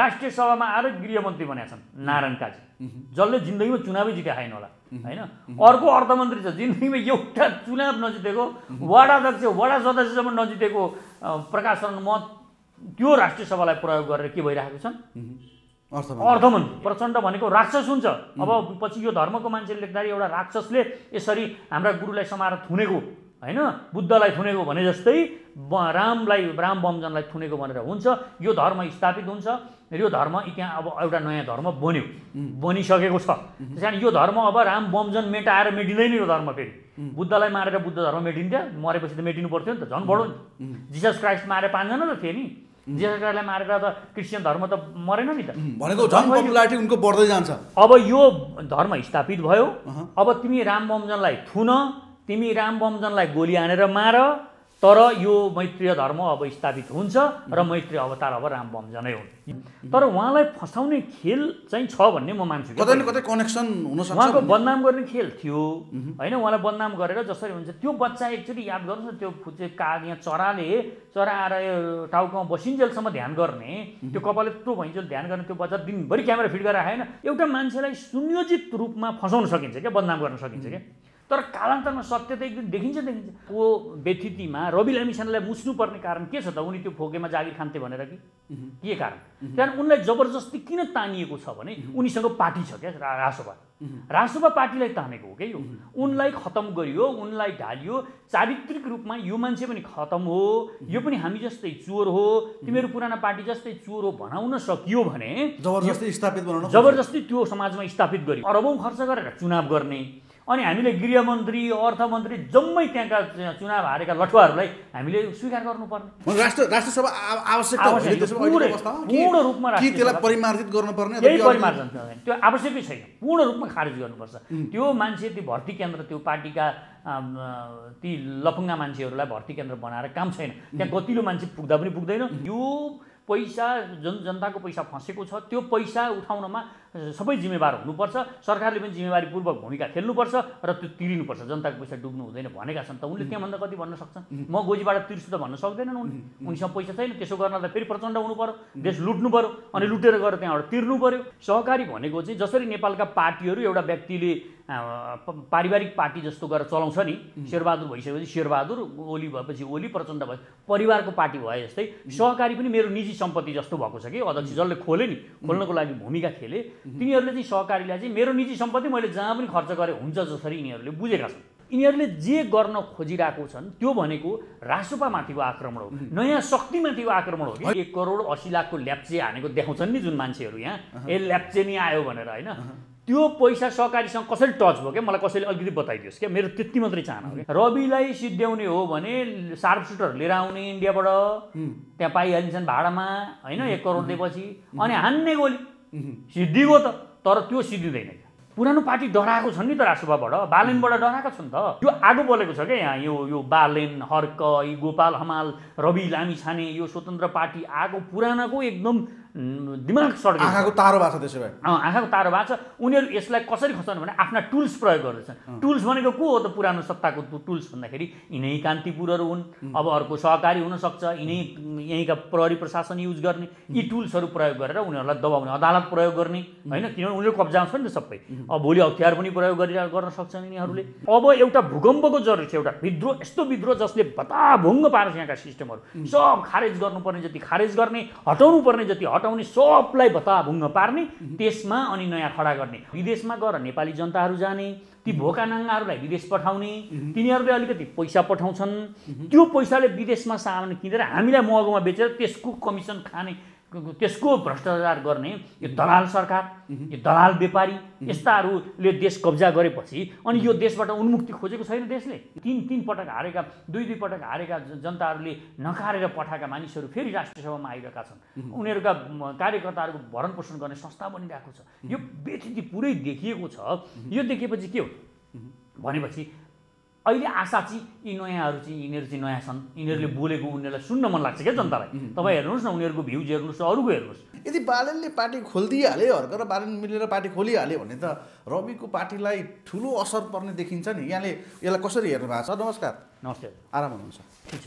राष्ट्रिय सभामा आएर गृहमन्त्री बनाएका छन् नारायण काजी जसले जिन्दगीमा चुनावै जितेका खाएन होला होइन अर्को अर्थमन्त्री छ जिन्दगीमा एउटा चुनाव नजितेको वडा अध्यक्ष वडा सदस्यसम्म नजितेको प्रकाश शरण म त्यो राष्ट्रिय सभालाई प्रयोग गरेर के भइरहेको छन् अर्थमन्त्री प्रचण्ड भनेको राक्षस हुन्छ अब पछि यो धर्मको मान्छेले लेख्दाखेरि एउटा राक्षसले यसरी हाम्रा गुरुलाई समाएर थुनेको होइन बुद्धलाई थुनेको भने जस्तै रामलाई राम बमजनलाई थुनेको भनेर हुन्छ यो धर्म स्थापित हुन्छ यो धर्म त्यहाँ अब एउटा नयाँ धर्म बन्यो बनिसकेको छ त्यस कारण यो धर्म अब राम बमजन मेटाएर मेटिँदैन यो धर्म फेरि बुद्धलाई मारेर बुद्ध धर्म मेटिन्थ्यो मरेपछि त मेटिनु पर्थ्यो नि त झन् बढो नि जिसस क्राइस्ट मारेर पाँचजना त थिए नि जिसस क्राइस्टलाई मारेर त क्रिस्चियन धर्म त मरेन नि त भनेको पपुलारिटी उनको बढ्दै जान्छ अब यो धर्म स्थापित भयो अब तिमी राम बमजनलाई थुन तिमी राम बमजनलाई गोली हानेर मार तर यो मैत्रीय धर्म अब स्थापित हुन्छ र मैत्री अवतार अब राम बमजनै हुन् तर उहाँलाई फसाउने खेल चाहिँ छ भन्ने म मान्छु कनेक्सन उहाँको बदनाम गर्ने खेल थियो होइन उहाँलाई बदनाम गरेर जसरी हुन्छ त्यो बच्चा एकचोटि याद गर्नुहोस् न त्यो चाहिँ काग यहाँ चराले चरा आएर टाउकोमा बसिन्जेलसम्म ध्यान गर्ने त्यो कपाल यत्रो भइन्जेल ध्यान गर्ने त्यो बच्चा दिनभरि क्यामेरा फिट गरेर आएन एउटा मान्छेलाई सुनियोजित रूपमा फसाउन सकिन्छ क्या बदनाम गर्न सकिन्छ क्या तर कालान्तरमा सत्य त एकदिन देखिन्छ देखिन्छ को व्यथितिमा रवि लामिछानेलाई मुस्नुपर्ने कारण के छ त उनी त्यो फोकेमा जागिर खान्थे भनेर कि के कारण त्यहाँदेखि उनलाई जबरजस्ती किन तानिएको छ भने उनीसँग पार्टी छ क्या रासोभा रासोभा पार्टीलाई तानेको हो क्या यो उनलाई खतम गरियो उनलाई ढालियो चारित्रिक रूपमा यो मान्छे पनि खतम हो यो पनि हामी जस्तै चोर हो तिमीहरू पुराना पार्टी जस्तै चोर हो भनाउन सकियो भने जबरजस्ती स्थापित जबरजस्ती त्यो समाजमा स्थापित गरियो अरबौँ खर्च गरेर चुनाव गर्ने अनि हामीले गृहमन्त्री अर्थमन्त्री जम्मै त्यहाँका चुनाव हारेका लठुवाहरूलाई हामीले स्वीकार गर्नुपर्ने राष्ट्र राष्ट्रसभा पूर्ण रूपमा परिमार्जित गर्नुपर्ने त्यही परिमार्जन त्यो आवश्यकै छैन पूर्ण रूपमा खारेज गर्नुपर्छ त्यो मान्छे ती भर्ती केन्द्र त्यो पार्टीका ती लफुङ्गा मान्छेहरूलाई भर्ती केन्द्र बनाएर काम छैन त्यहाँ गतिलो मान्छे पुग्दा पनि पुग्दैन यो पैसा जन जनताको पैसा फँसेको छ त्यो पैसा उठाउनमा सबै जिम्मेवार हुनुपर्छ सरकारले पनि जिम्मेवारीपूर्वक भूमिका खेल्नुपर्छ र त्यो तिरिनुपर्छ जनताको पैसा डुब्नु हुँदैन भनेका छन् त उनले त्यहाँभन्दा कति भन्न सक्छन् म गोजीबाट तिर्छु त भन्न सक्दैनन् उनले उनीसँग पैसा छैन त्यसो गर्न त फेरि प्रचण्ड हुनु पऱ्यो देश लुट्नु पऱ्यो अनि लुटेर गएर त्यहाँबाट तिर्नु पऱ्यो सहकारी भनेको चाहिँ जसरी नेपालका पार्टीहरू एउटा व्यक्तिले पारिवारिक पार्टी जस्तो गरेर चलाउँछ नि शेरबहादुर भइसकेपछि शेरबहादुर ओली भएपछि ओली प्रचण्ड भए परिवारको पार्टी भए जस्तै सहकारी पनि मेरो निजी सम्पत्ति जस्तो भएको छ कि अध्यक्ष जसले खोले नि खोल्नको लागि भूमिका खेले तिनीहरूले चाहिँ सहकारीलाई चाहिँ मेरो निजी सम्पत्ति मैले जहाँ पनि खर्च गरेँ हुन्छ जसरी यिनीहरूले बुझेका छन् यिनीहरूले जे गर्न खोजिरहेको छन् त्यो भनेको रासोपामाथिको आक्रमण हो नयाँ शक्तिमाथिको आक्रमण हो कि एक करोड असी लाखको ल्याप्चे हानेको देखाउँछन् नि जुन मान्छेहरू यहाँ ए ल्याप्चे नि आयो भनेर होइन त्यो पैसा सहकारीसँग कसरी टच भयो क्या मलाई कसैले अलिकति बताइदियोस् क्या मेरो त्यति मात्रै चाहना हो क्या रविलाई सिद्ध्याउने हो भने सार्प सुटर लिएर आउने इन्डियाबाट त्यहाँ पाइहालिन्छन् भाडामा होइन एक करोड दिएपछि अनि हान्ने गोली सिद्धिगो त तर त्यो सिद्धिँदैन क्या पुरानो पार्टी डराएको छन् नि त राजसभाबाट बालेनबाट डराएको छ नि त यो आगो बोलेको छ क्या यहाँ यो यो बालेन हर्क यी गोपाल हमाल रवि लामी यो स्वतन्त्र पार्टी आगो पुरानोको एकदम दिमाग सड्छ आँखाको तारो भएको छ त्यसो भए आँखाको तारो भएको छ उनीहरू यसलाई कसरी खसाउनु भने आफ्ना टुल्स प्रयोग गर्दछन् टुल्स भनेको को हो त पुरानो सत्ताको टुल्स भन्दाखेरि यिनै कान्तिपुरहरू हुन् अब अर्को सहकारी हुनसक्छ यिनै यहीँका प्रहरी प्रशासन युज गर्ने यी टुल्सहरू प्रयोग गरेर उनीहरूलाई दबाउने अदालत प्रयोग गर्ने होइन किनभने उनीहरू कब्जामा छ नि त सबै अब भोलि हतियार पनि प्रयोग गरेर गर्न सक्छन् यिनीहरूले अब एउटा भूकम्पको जरुरी छ एउटा विद्रोह यस्तो विद्रोह जसले बताभुङ्ग पार्छ यहाँका सिस्टमहरू सब खारेज गर्नुपर्ने जति खारेज गर्ने हटाउनु पर्ने जति हट हटाउने सबलाई भत्ताभुङ्ग पार्ने त्यसमा अनि नयाँ खडा गर्ने विदेशमा गएर नेपाली जनताहरू जाने ती भोका नाङ्गाहरूलाई विदेश पठाउने तिनीहरूले अलिकति पैसा पठाउँछन् त्यो पैसाले विदेशमा सामान किनेर हामीलाई महँगोमा बेचेर त्यसको कमिसन खाने त्यसको भ्रष्टाचार गर्ने यो दलाल सरकार यो दलाल व्यापारी यस्ताहरूले देश कब्जा गरेपछि अनि यो देशबाट उन्मुक्ति खोजेको छैन देशले तिन तिन पटक हारेका दुई दुई पटक हारेका जनताहरूले नकारेर पठाएका मानिसहरू फेरि राष्ट्रसभामा आइरहेका छन् उनीहरूका कार्यकर्ताहरूको भरण पोषण गर्ने संस्था बनिरहेको छ यो व्यथिति पुरै देखिएको छ यो देखिएपछि के हो भनेपछि अहिले आशा चाहिँ यी नयाँहरू चाहिँ यिनीहरू चाहिँ नयाँ छन् यिनीहरूले बोलेको उनीहरूलाई सुन्न मन लाग्छ क्या जनतालाई तपाईँ हेर्नुहोस् न उनीहरूको भ्युज हेर्नुहोस् अरूको हेर्नुहोस् यदि बालनले पार्टी खोलिदिइहाल्यो हर्कर र बालन मिलेर पार्टी खोलिहाल्यो भने त रविको पार्टीलाई ठुलो असर पर्ने देखिन्छ नि यहाँले यसलाई कसरी हेर्नु भएको छ नमस्कार नमस्ते आराम हुनुहुन्छ ठिक छ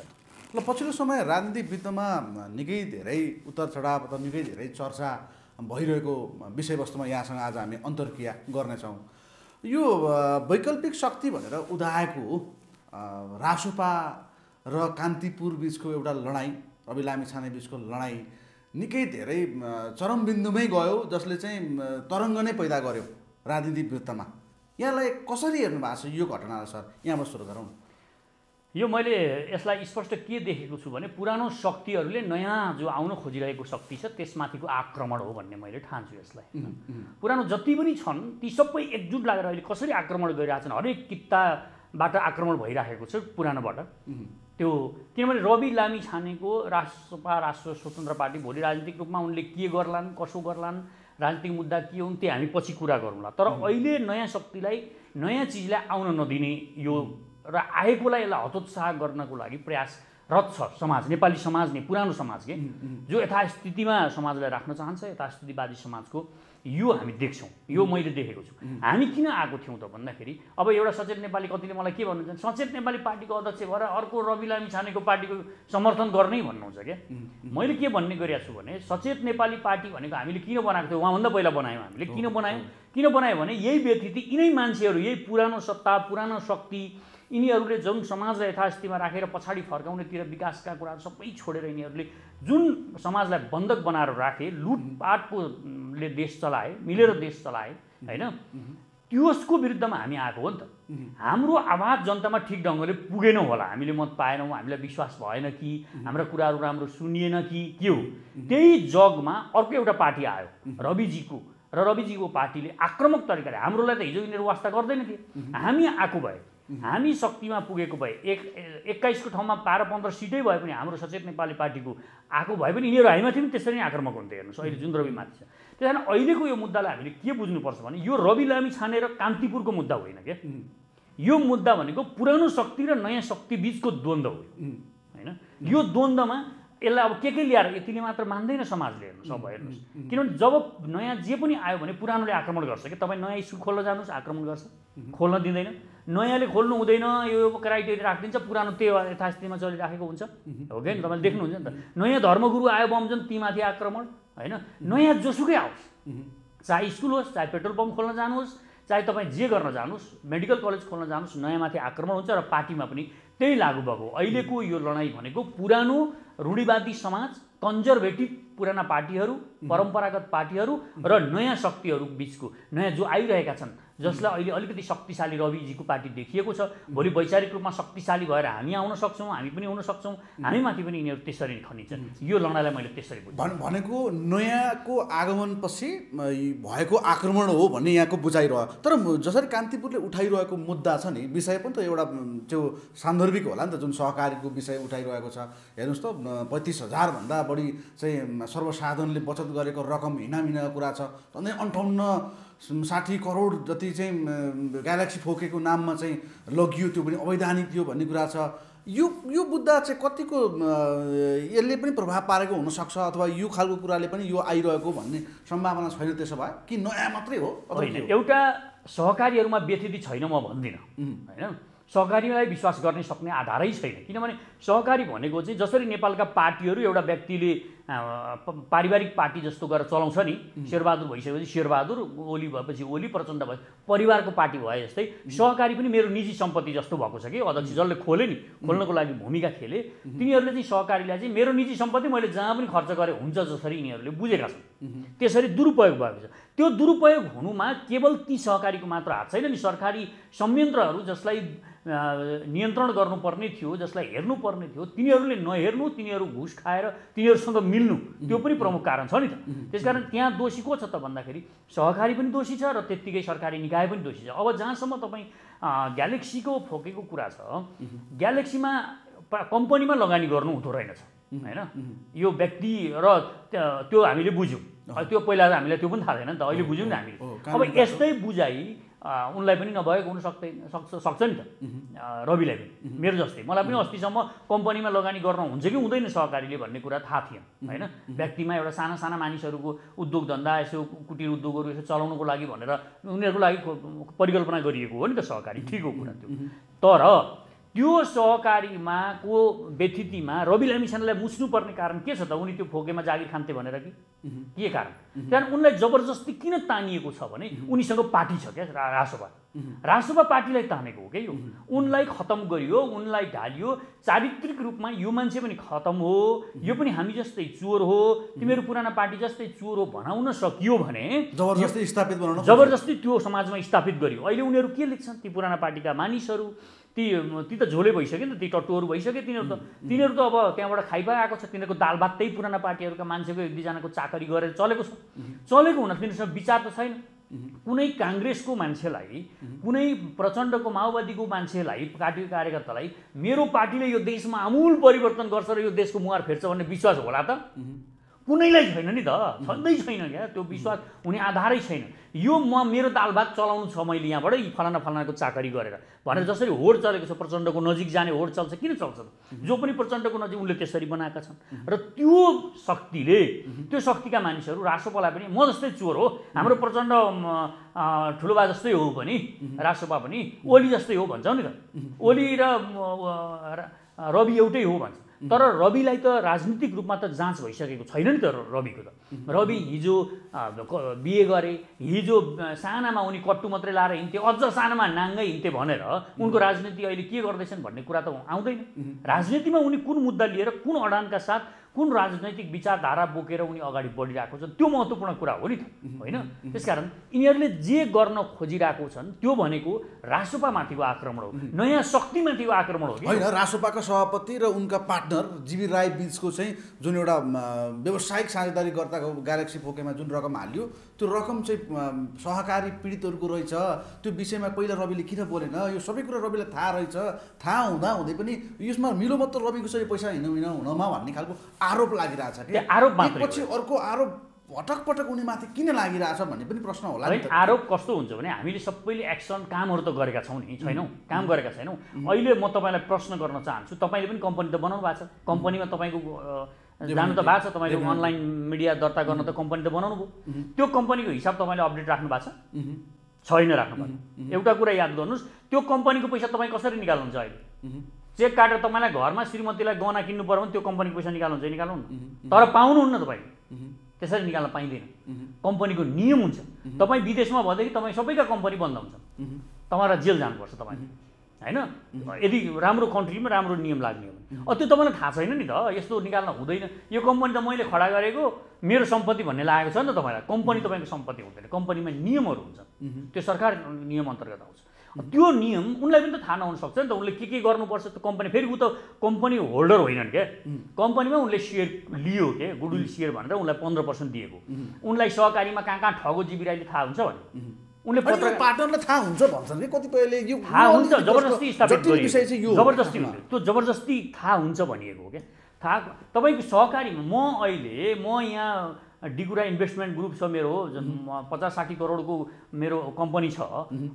ल पछिल्लो समय राजनीतिक वित्तमा निकै धेरै उत्तर चढाव अथवा निकै धेरै चर्चा भइरहेको विषयवस्तुमा यहाँसँग आज हामी अन्तर्क्रिया गर्नेछौँ यो वैकल्पिक शक्ति भनेर उदाएको रासुपा र कान्तिपुर बिचको एउटा लडाइँ रवि लामिछाने बिचको लडाइँ निकै धेरै चरमबिन्दुमै गयो जसले चाहिँ तरङ्ग नै पैदा गर्यो राजनीतिक वृत्तमा यहाँलाई कसरी हेर्नु भएको छ यो घटनालाई सर यहाँबाट सुरु गरौँ यो मैले यसलाई स्पष्ट के देखेको छु भने पुरानो शक्तिहरूले नयाँ जो आउन खोजिरहेको शक्ति छ त्यसमाथिको आक्रमण हो भन्ने मैले ठान्छु यसलाई पुरानो जति पनि छन् ती सबै एकजुट लागेर अहिले कसरी आक्रमण गरिरहेछन् हरेक किताबाट आक्रमण भइराखेको छ पुरानोबाट त्यो किनभने रवि लामी छानेको राष्ट्रसभा राष्ट्र स्वतन्त्र पार्टी भोलि राजनीतिक रूपमा उनले के गर्लान् कसो गर्लान् राजनीतिक मुद्दा के हुन् त्यो हामी पछि कुरा गरौँला तर अहिले नयाँ शक्तिलाई नयाँ चिजलाई आउन नदिने यो र आएकोलाई यसलाई हतोत्साह गर्नको लागि प्रयासरत छ समाज नेपाली समाज नै पुरानो समाज के जो यथास्थितिमा समाजलाई राख्न चाहन्छ यथास्थितिवादी समाजको यो हामी देख्छौँ यो मैले देखेको छु हामी किन आएको थियौँ त भन्दाखेरि अब एउटा सचेत नेपाली कतिले मलाई के भन्नुहुन्छ सचेत नेपाली पार्टीको अध्यक्ष भएर अर्को रवि लामी छानेको पार्टीको समर्थन गर्नै भन्नुहुन्छ क्या मैले के भन्ने गरिरहेको छु भने सचेत नेपाली पार्टी भनेको हामीले किन बनाएको थियौँ उहाँभन्दा पहिला बनायौँ हामीले किन बनायौँ किन बनायौँ भने यही व्यक्ति यिनै मान्छेहरू यही पुरानो सत्ता पुरानो शक्ति यिनीहरूले जुन समाजलाई यथास्थितिमा राखेर पछाडि फर्काउनेतिर विकासका कुराहरू सबै छोडेर यिनीहरूले जुन समाजलाई बन्धक बनाएर राखे लुटपाटकोले देश चलाए मिलेर देश चलाए होइन त्यसको विरुद्धमा हामी आएको हो नि त हाम्रो आवाज जनतामा ठिक ढङ्गले पुगेनौँ होला हामीले मत पाएनौँ हामीलाई विश्वास भएन कि हाम्रा कुराहरू राम्रो सुनिएन कि के हो त्यही जगमा अर्को एउटा पार्टी आयो रविजीको र रविजीको पार्टीले आक्रमक तरिकाले हाम्रोलाई त हिजो यिनीहरू वास्ता गर्दैन थिए हामी आएको भए हामी शक्तिमा पुगेको भए एक एक्काइसको ठाउँमा बाह्र पन्ध्र सिटै भए पनि हाम्रो सचेत नेपाली पार्टीको आएको भए पनि यिनीहरू हामीमाथि पनि त्यसरी नै आक्रमक हुन्थ्यो हेर्नुहोस् अहिले जुन रविमाथि छ त्यस कारण अहिलेको यो मुद्दालाई हामीले के बुझ्नुपर्छ भने यो रवि लामी छानेर कान्तिपुरको मुद्दा होइन क्या यो मुद्दा भनेको पुरानो शक्ति र नयाँ शक्ति बिचको द्वन्द्व हो होइन यो द्वन्द्वमा यसलाई अब के के ल्याएर यतिले मात्र मान्दैन समाजले हेर्नु अब हेर्नुहोस् किनभने जब नयाँ जे पनि आयो भने पुरानोले आक्रमण गर्छ कि तपाईँ नयाँ इस्यु खोल्न जानुहोस् आक्रमण गर्छ खोल्न दिँदैन नयाँले खोल्नु हुँदैन यो क्राइटेरिया राखिदिन्छ पुरानो त्यो यथास्थितिमा चलिराखेको हुन्छ हो कि तपाईँले देख्नुहुन्छ नि त नयाँ धर्मगुरु आयो बमजन तीमाथि आक्रमण होइन नयाँ जोसुकै आओस् चाहे स्कुल होस् चाहे पेट्रोल पम्प खोल्न जानुहोस् चाहे तपाईँ जे गर्न जानुहोस् मेडिकल कलेज खोल्न जानुहोस् नयाँमाथि आक्रमण हुन्छ र पार्टीमा पनि त्यही लागु भएको अहिलेको यो लडाइँ भनेको पुरानो रूढिवादी समाज कन्जर्भेटिभ पुराना पार्टीहरू परम्परागत पार्टीहरू र नयाँ शक्तिहरू बिचको नयाँ जो आइरहेका छन् जसलाई अहिले अलिकति शक्तिशाली रविजीको पार्टी देखिएको छ भोलि वैचारिक रूपमा शक्तिशाली भएर हामी आउन सक्छौँ हामी पनि हुन सक्छौँ हामी माथि पनि यिनीहरू त्यसरी खनिन्छन् यो लडाइँलाई मैले त्यसरी भनेको नयाँको आगमनपछि भएको आक्रमण हो भन्ने यहाँको बुझाइरह तर जसरी कान्तिपुरले उठाइरहेको मुद्दा छ नि विषय पनि त एउटा त्यो सान्दर्भिक होला नि त जुन सहकारीको विषय उठाइरहेको छ हेर्नुहोस् त पैँतिस हजारभन्दा बढी चाहिँ सर्वसाधारणले बचत गरेको रकम हिनामिनाको कुरा छ झन्डै अन्ठाउन्न साठी करोड जति चाहिँ ग्यालेक्सी फोकेको नाममा चाहिँ लगियो त्यो पनि अवैधानिक थियो भन्ने कुरा छ यो यो मुद्दा चाहिँ कतिको यसले पनि प्रभाव पारेको हुनसक्छ अथवा यो खालको कुराले पनि यो आइरहेको भन्ने सम्भावना छैन त्यसो भए कि नयाँ मात्रै हो एउटा सहकारीहरूमा व्यथिति छैन म भन्दिनँ होइन सहकारीलाई विश्वास गर्ने सक्ने आधारै छैन किनभने सहकारी भनेको चाहिँ जसरी नेपालका पार्टीहरू एउटा व्यक्तिले पारिवारिक पार्टी जस्तो गरेर चलाउँछ नि शेरबहादुर भइसकेपछि शेरबहादुर ओली भएपछि ओली प्रचण्ड भए परिवारको पार्टी भए जस्तै सहकारी पनि मेरो निजी सम्पत्ति जस्तो भएको छ कि अध्यक्ष जसले खोले नि खोल्नको लागि भूमिका खेले तिनीहरूले चाहिँ सहकारीलाई चाहिँ मेरो निजी सम्पत्ति मैले जहाँ पनि खर्च गरेँ हुन्छ जसरी यिनीहरूले बुझेका छन् त्यसरी दुरुपयोग भएको छ त्यो दुरुपयोग हुनुमा केवल ती सहकारीको मात्र हात छैन नि सरकारी संयन्त्रहरू जसलाई नियन्त्रण गर्नुपर्ने थियो जसलाई हेर्नुपर्ने थियो तिनीहरूले नहेर्नु तिनीहरू घुस खाएर तिनीहरूसँग मिल्नु त्यो पनि प्रमुख कारण छ नि त त्यस कारण त्यहाँ दोषी को छ त भन्दाखेरि सहकारी पनि दोषी छ र त्यत्तिकै सरकारी निकाय पनि दोषी छ अब जहाँसम्म तपाईँ ग्यालेक्सीको फोकेको कुरा छ ग्यालेक्सीमा कम्पनीमा लगानी गर्नु हुँदो रहेनछ होइन यो व्यक्ति र त्यो हामीले बुझ्यौँ त्यो पहिला त हामीलाई त्यो पनि थाहा थिएन नि त अहिले बुझ्यौँ नि हामीले अब यस्तै बुझाइ उनलाई पनि नभएको हुन सक्दै सक्छ सक्छ नि त रविलाई पनि मेरो जस्तै मलाई पनि अस्तिसम्म कम्पनीमा लगानी गर्न हुन्छ कि हुँदैन सहकारीले भन्ने कुरा थाहा थिएन होइन व्यक्तिमा एउटा साना साना मानिसहरूको उद्योग धन्दा यसो कुटीर उद्योगहरू यसो चलाउनुको लागि भनेर उनीहरूको लागि परिकल्पना गरिएको हो नि त सहकारी ठिक हो कुरा त्यो तर त्यो सहकारीमा को व्यथितिमा रवि लामिछानेलाई मुस्नुपर्ने कारण के छ त उनी त्यो फोकेमा जागिर खान्थे भनेर कि के कारण त्यहाँदेखि उनलाई जबरजस्ती किन तानिएको छ भने उनीसँग पार्टी छ क्या रासोभा रासोभा पार्टीलाई तानेको हो क्या यो उनलाई खतम गरियो उनलाई ढालियो चारित्रिक रूपमा यो मान्छे पनि खतम हो यो पनि हामी जस्तै चोर हो तिमीहरू पुराना पार्टी जस्तै चोर हो भनाउन सकियो भने जबरजस्ती स्थापित बनाउन जबरजस्ती त्यो समाजमा स्थापित गरियो अहिले उनीहरू के लेख्छन् ती पुराना पार्टीका मानिसहरू ती ती त झोले भइसक्यो नि त ती टट्टुहरू भइसक्यो तिनीहरू त तिनीहरू त अब त्यहाँबाट खाइपा आएको छ तिनीहरूको दाल भात त्यही पुराना पार्टीहरूका मान्छेको एक दुईजनाको चाकरी गरेर चलेको छ चलेको हुन तिनीहरूसँग विचार त छैन कुनै काङ्ग्रेसको मान्छेलाई कुनै प्रचण्डको माओवादीको मान्छेलाई पार्टी कार्यकर्तालाई मेरो पार्टीले यो देशमा आमूल परिवर्तन गर्छ र यो देशको मुहार फेर्छ भन्ने विश्वास होला त कुनैलाई छैन नि त छँदै छैन क्या त्यो विश्वास हुने आधारै छैन यो म मेरो दालभात चलाउनु छ मैले यहाँबाट यी फलाना फलानाको चाकरी गरेर भनेर जसरी होड चलेको छ प्रचण्डको नजिक जाने होड चल्छ किन चल्छ जो पनि प्रचण्डको नजिक उनले त्यसरी बनाएका छन् र त्यो शक्तिले त्यो शक्तिका मानिसहरू रासोपालाई पनि म जस्तै चोर हो हाम्रो प्रचण्ड ठुलोबा जस्तै हो पनि रासोपा पनि ओली जस्तै हो भन्छ नि त ओली र रवि एउटै हो भन्छ तर रविलाई त राजनीतिक रूपमा त जाँच भइसकेको छैन नि त रविको त रवि हिजो बिए गरे हिजो सानामा उनी कट्टु मात्रै लाएर हिँड्थे अझ सानामा नाङ्गै हिँड्थे भनेर उनको राजनीति अहिले के गर्दैछन् भन्ने कुरा त आउँदैन राजनीतिमा उनी कुन मुद्दा लिएर कुन अडानका साथ कुन राजनैतिक विचारधारा बोकेर उनी अगाडि बढिरहेको छन् त्यो महत्त्वपूर्ण कुरा हो नि त होइन त्यसकारण यिनीहरूले जे गर्न खोजिरहेको छन् त्यो भनेको रासोपामाथिको आक्रमण हो नयाँ शक्तिमाथिको आक्रमण हो होइन रासोपाका सभापति र उनका पार्टनर जीवी राई बिचको चाहिँ जुन एउटा व्यावसायिक साझेदारी गर्दाको ग्यालेक्सी पोकेमा जुन रकम हाल्यो त्यो रकम चाहिँ सहकारी पीडितहरूको रहेछ त्यो विषयमा पहिला रविले किन बोलेन यो सबै कुरा रविलाई थाहा रहेछ थाहा हुँदा हुँदै पनि यसमा मिलो मात्र रविको चाहिँ पैसा हिँड हिँडौँ हुनमा भन्ने खालको आरोप लागिरहेछ कि आरोप पछि अर्को आरोप पटक पटक उनीमाथि किन लागिरहेछ भन्ने पनि प्रश्न होला नि आरोप कस्तो हुन्छ भने हामीले सबैले एक्सन कामहरू त गरेका छौँ नि छैनौँ काम गरेका छैनौँ अहिले म तपाईँलाई प्रश्न गर्न चाहन्छु तपाईँले पनि कम्पनी त बनाउनु भएको छ कम्पनीमा तपाईँको जानु त भएको छ तपाईँले अनलाइन मिडिया दर्ता गर्न त कम्पनी त बनाउनु भयो त्यो कम्पनीको हिसाब तपाईँले अपडेट राख्नु भएको छ छैन राख्नु भएको एउटा कुरा याद गर्नुहोस् त्यो कम्पनीको पैसा तपाईँ कसरी निकाल्नुहुन्छ अहिले चेक काटेर तपाईँलाई घरमा श्रीमतीलाई गहना किन्नु पऱ्यो भने त्यो कम्पनीको पैसा हुन्छ निकाल्नु तर पाउनुहुन्न तपाईँ त्यसरी निकाल्न पाइँदैन कम्पनीको नियम हुन्छ तपाईँ विदेशमा भएदेखि तपाईँ सबैका कम्पनी बन्द हुन्छ तपाईँलाई जेल जानुपर्छ तपाईँ होइन यदि राम्रो कन्ट्रीमा राम्रो नियम लाग्ने हो त्यो तपाईँलाई थाहा छैन नि त यस्तो निकाल्न हुँदैन यो कम्पनी त मैले खडा गरेको मेरो सम्पत्ति भन्ने लागेको छ नि त तपाईँलाई कम्पनी तपाईँको सम्पत्ति हुँदैन कम्पनीमा नियमहरू हुन्छ त्यो सरकार नियम अन्तर्गत आउँछ त्यो नियम उनलाई पनि त थाहा नहुन सक्छ नि त उनले के के गर्नुपर्छ त्यो कम्पनी फेरि ऊ त कम्पनी होल्डर होइनन् क्या कम्पनीमा उनले सेयर लियो के गुडविल सेयर भनेर उनलाई पन्ध्र पर्सेन्ट दिएको उनलाई सहकारीमा कहाँ कहाँ ठगो राईले थाहा हुन्छ भने उनले पार्टनरलाई थाहा हुन्छ भन्छन् कि कतिपयले यो थाहा हुन्छ जबरजस्ती जबरजस्ती त्यो जबरजस्ती थाहा हुन्छ भनिएको हो क्या थाहा तपाईँको सहकारीमा म अहिले म यहाँ डिगुरा इन्भेस्टमेन्ट ग्रुप छ मेरो जुन पचास साठी करोडको मेरो कम्पनी छ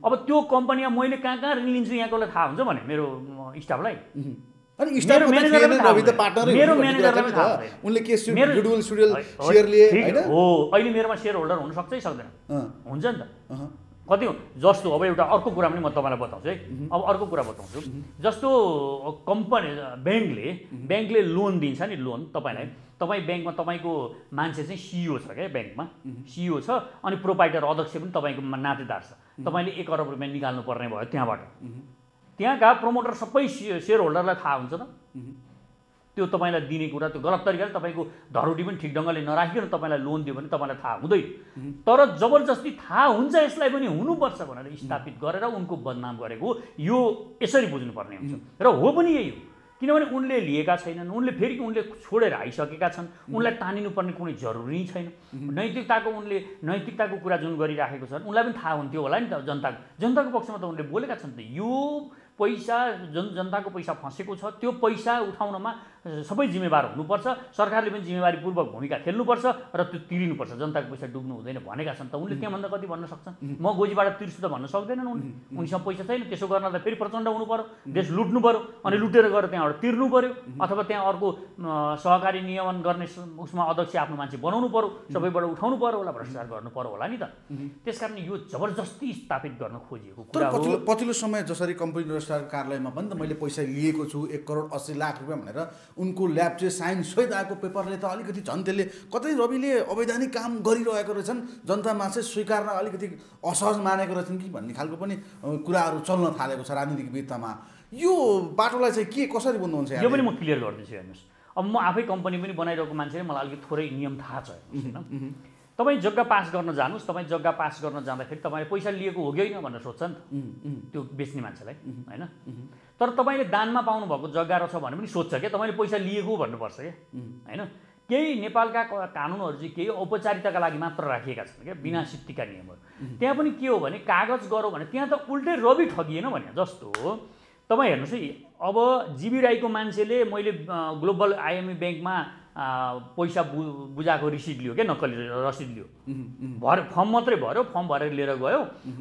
अब त्यो कम्पनीमा मैले कहाँ कहाँ ऋण लिन्छु यहाँकोलाई थाहा हुन्छ भने मेरो स्टाफलाई हो अहिले मेरोमा सेयर होल्डर हुनसक्छ कि सक्दैन हुन्छ नि त कति जस्तो अब एउटा अर्को कुरा पनि म तपाईँलाई बताउँछु है अब अर्को कुरा बताउँछु जस्तो कम्पनी ब्याङ्कले ब्याङ्कले लोन दिन्छ नि लोन तपाईँलाई तपाईँ ब्याङ्कमा तपाईँको मान्छे चाहिँ सिइओ छ क्या ब्याङ्कमा सिइओ छ अनि प्रोपाइटर अध्यक्ष पनि तपाईँको नातेदार छ तपाईँले एक अरब रुपियाँ निकाल्नु पर्ने भयो त्यहाँबाट त्यहाँका प्रमोटर सबै सेयर होल्डरलाई थाहा हुन्छ त त्यो तपाईँलाई दिने कुरा त्यो गलत तरिकाले तपाईँको धरोटी पनि ठिक ढङ्गले नराखिकन तपाईँलाई लोन दियो भने तपाईँलाई थाहा हुँदैन तर जबरजस्ती थाहा हुन्छ यसलाई पनि हुनुपर्छ भनेर स्थापित गरेर उनको बदनाम गरेको यो यसरी बुझ्नुपर्ने हुन्छ र हो पनि यही हो किनभने उनले लिएका छैनन् उनले फेरि उनले छोडेर आइसकेका छन् उनलाई तानिनुपर्ने कुनै जरुरी छैन नैतिकताको उनले नैतिकताको कुरा जुन गरिराखेको छन् उनलाई पनि थाहा हुन्थ्यो होला नि त जनताको जनताको पक्षमा त उनले बोलेका छन् त यो पैसा जन जनताको पैसा फँसेको छ त्यो पैसा उठाउनमा सबै जिम्मेवार हुनुपर्छ सरकारले पनि जिम्मेवारीपूर्वक भूमिका खेल्नुपर्छ र त्यो तिरिनुपर्छ जनताको पैसा डुब्नु हुँदैन भनेका छन् त उनले त्यहाँभन्दा कति भन्न सक्छन् म गोजीबाट तिर्छु त भन्न सक्दैनन् उनले उनीसँग पैसा छैन त्यसो गर्न त फेरि प्रचण्ड हुनु पऱ्यो देश लुट्नु पऱ्यो अनि लुटेर गएर त्यहाँबाट तिर्नु पऱ्यो अथवा त्यहाँ अर्को सहकारी नियमन गर्ने उसमा अध्यक्ष आफ्नो मान्छे बनाउनु पऱ्यो सबैबाट उठाउनु पऱ्यो होला भ्रष्टाचार गर्नु पऱ्यो होला नि त त्यसकारण यो जबरजस्ती स्थापित गर्न खोजिएको कुरा हो पछिल्लो समय जसरी कम्पनी व्यवस्था कार्यालयमा पनि त मैले पैसा लिएको छु एक करोड अस्सी लाख रुपियाँ भनेर उनको ल्याब चाहिँ साइन्स सहित आएको पेपरले त अलिकति झन् त्यसले कतै रविले अवैधानिक काम गरिरहेको रहेछन् जनतामा चाहिँ स्वीकार्न अलिकति असहज मानेको रहेछन् कि भन्ने खालको पनि कुराहरू चल्न थालेको छ राजनीतिक वित्तमा यो बाटोलाई चाहिँ के कसरी बुझ्नुहुन्छ यो पनि म क्लियर गरिदिन्छु हेर्नुहोस् अब म आफै कम्पनी पनि बनाइरहेको मान्छेले मलाई अलिकति थोरै नियम थाहा छ होइन तपाईँ जग्गा पास गर्न जानुहोस् तपाईँ जग्गा पास गर्न जाँदाखेरि तपाईँले पैसा लिएको हो कि होइन भनेर सोध्छ नि त त्यो बेच्ने मान्छेलाई होइन तर तपाईँले दानमा पाउनुभएको जग्गा रहेछ भने पनि सोध्छ क्या तपाईँले पैसा लिएको भन्नुपर्छ क्या होइन केही नेपालका कानुनहरू चाहिँ केही औपचारिकताका लागि मात्र राखिएका छन् क्या बिना सिद्धिका नियमहरू त्यहाँ पनि के हो भने कागज गरौँ भने त्यहाँ त उल्टै रवि ठगिएन भने जस्तो तपाईँ हेर्नुहोस् है अब जिबी राईको मान्छेले मैले ग्लोबल आइएमई ब्याङ्कमा पैसा बु बुझाएको रिसिट लियो क्या नक्कली रसिद लियो भर फर्म मात्रै भर्यो फर्म भरेर लिएर गयो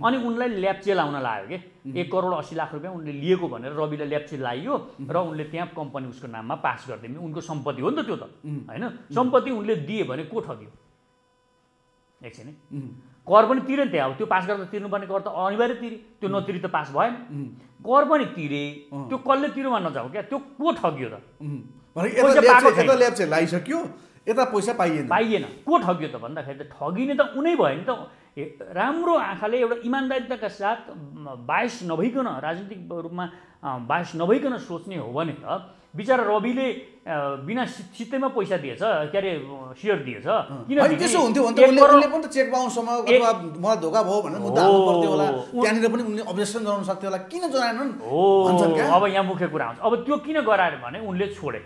अनि उनलाई ल्याप्चे लाउन लायो कि एक करोड अस्सी लाख रुपियाँ उनले लिएको भनेर रविलाई ल्याप्चे लाइयो र उनले त्यहाँ कम्पनी उसको नाममा पास गरिदियो उनको सम्पत्ति हो नि त त्यो त होइन सम्पत्ति उनले दिए भने को ठग्यो एकछिन कर पनि तिरेन त्यहाँ अब त्यो पास गर्दा तिर्नुपर्ने कर त अनिवार्य तिरे त्यो नतिरी त पास भएन कर पनि तिरे त्यो कसले तिर्न नजाऊ क्या त्यो को ठग्यो त यता ल्याब चाहिँ लगाइसक्यो यता पैसा पाइएन पाइएन को ठग्यो त भन्दाखेरि त ठगिने त उनै भयो नि त राम्रो आँखाले एउटा इमान्दारिताका साथ बायस नभइकन राजनीतिक रूपमा बायस नभइकन सोच्ने हो भने त बिचरा रविले बिना सित्तैमा पैसा दिएछ के अरे सेयर दिएछ किन अब यहाँ मुख्य कुरा आउँछ अब त्यो किन गराएर भने उनले छोडे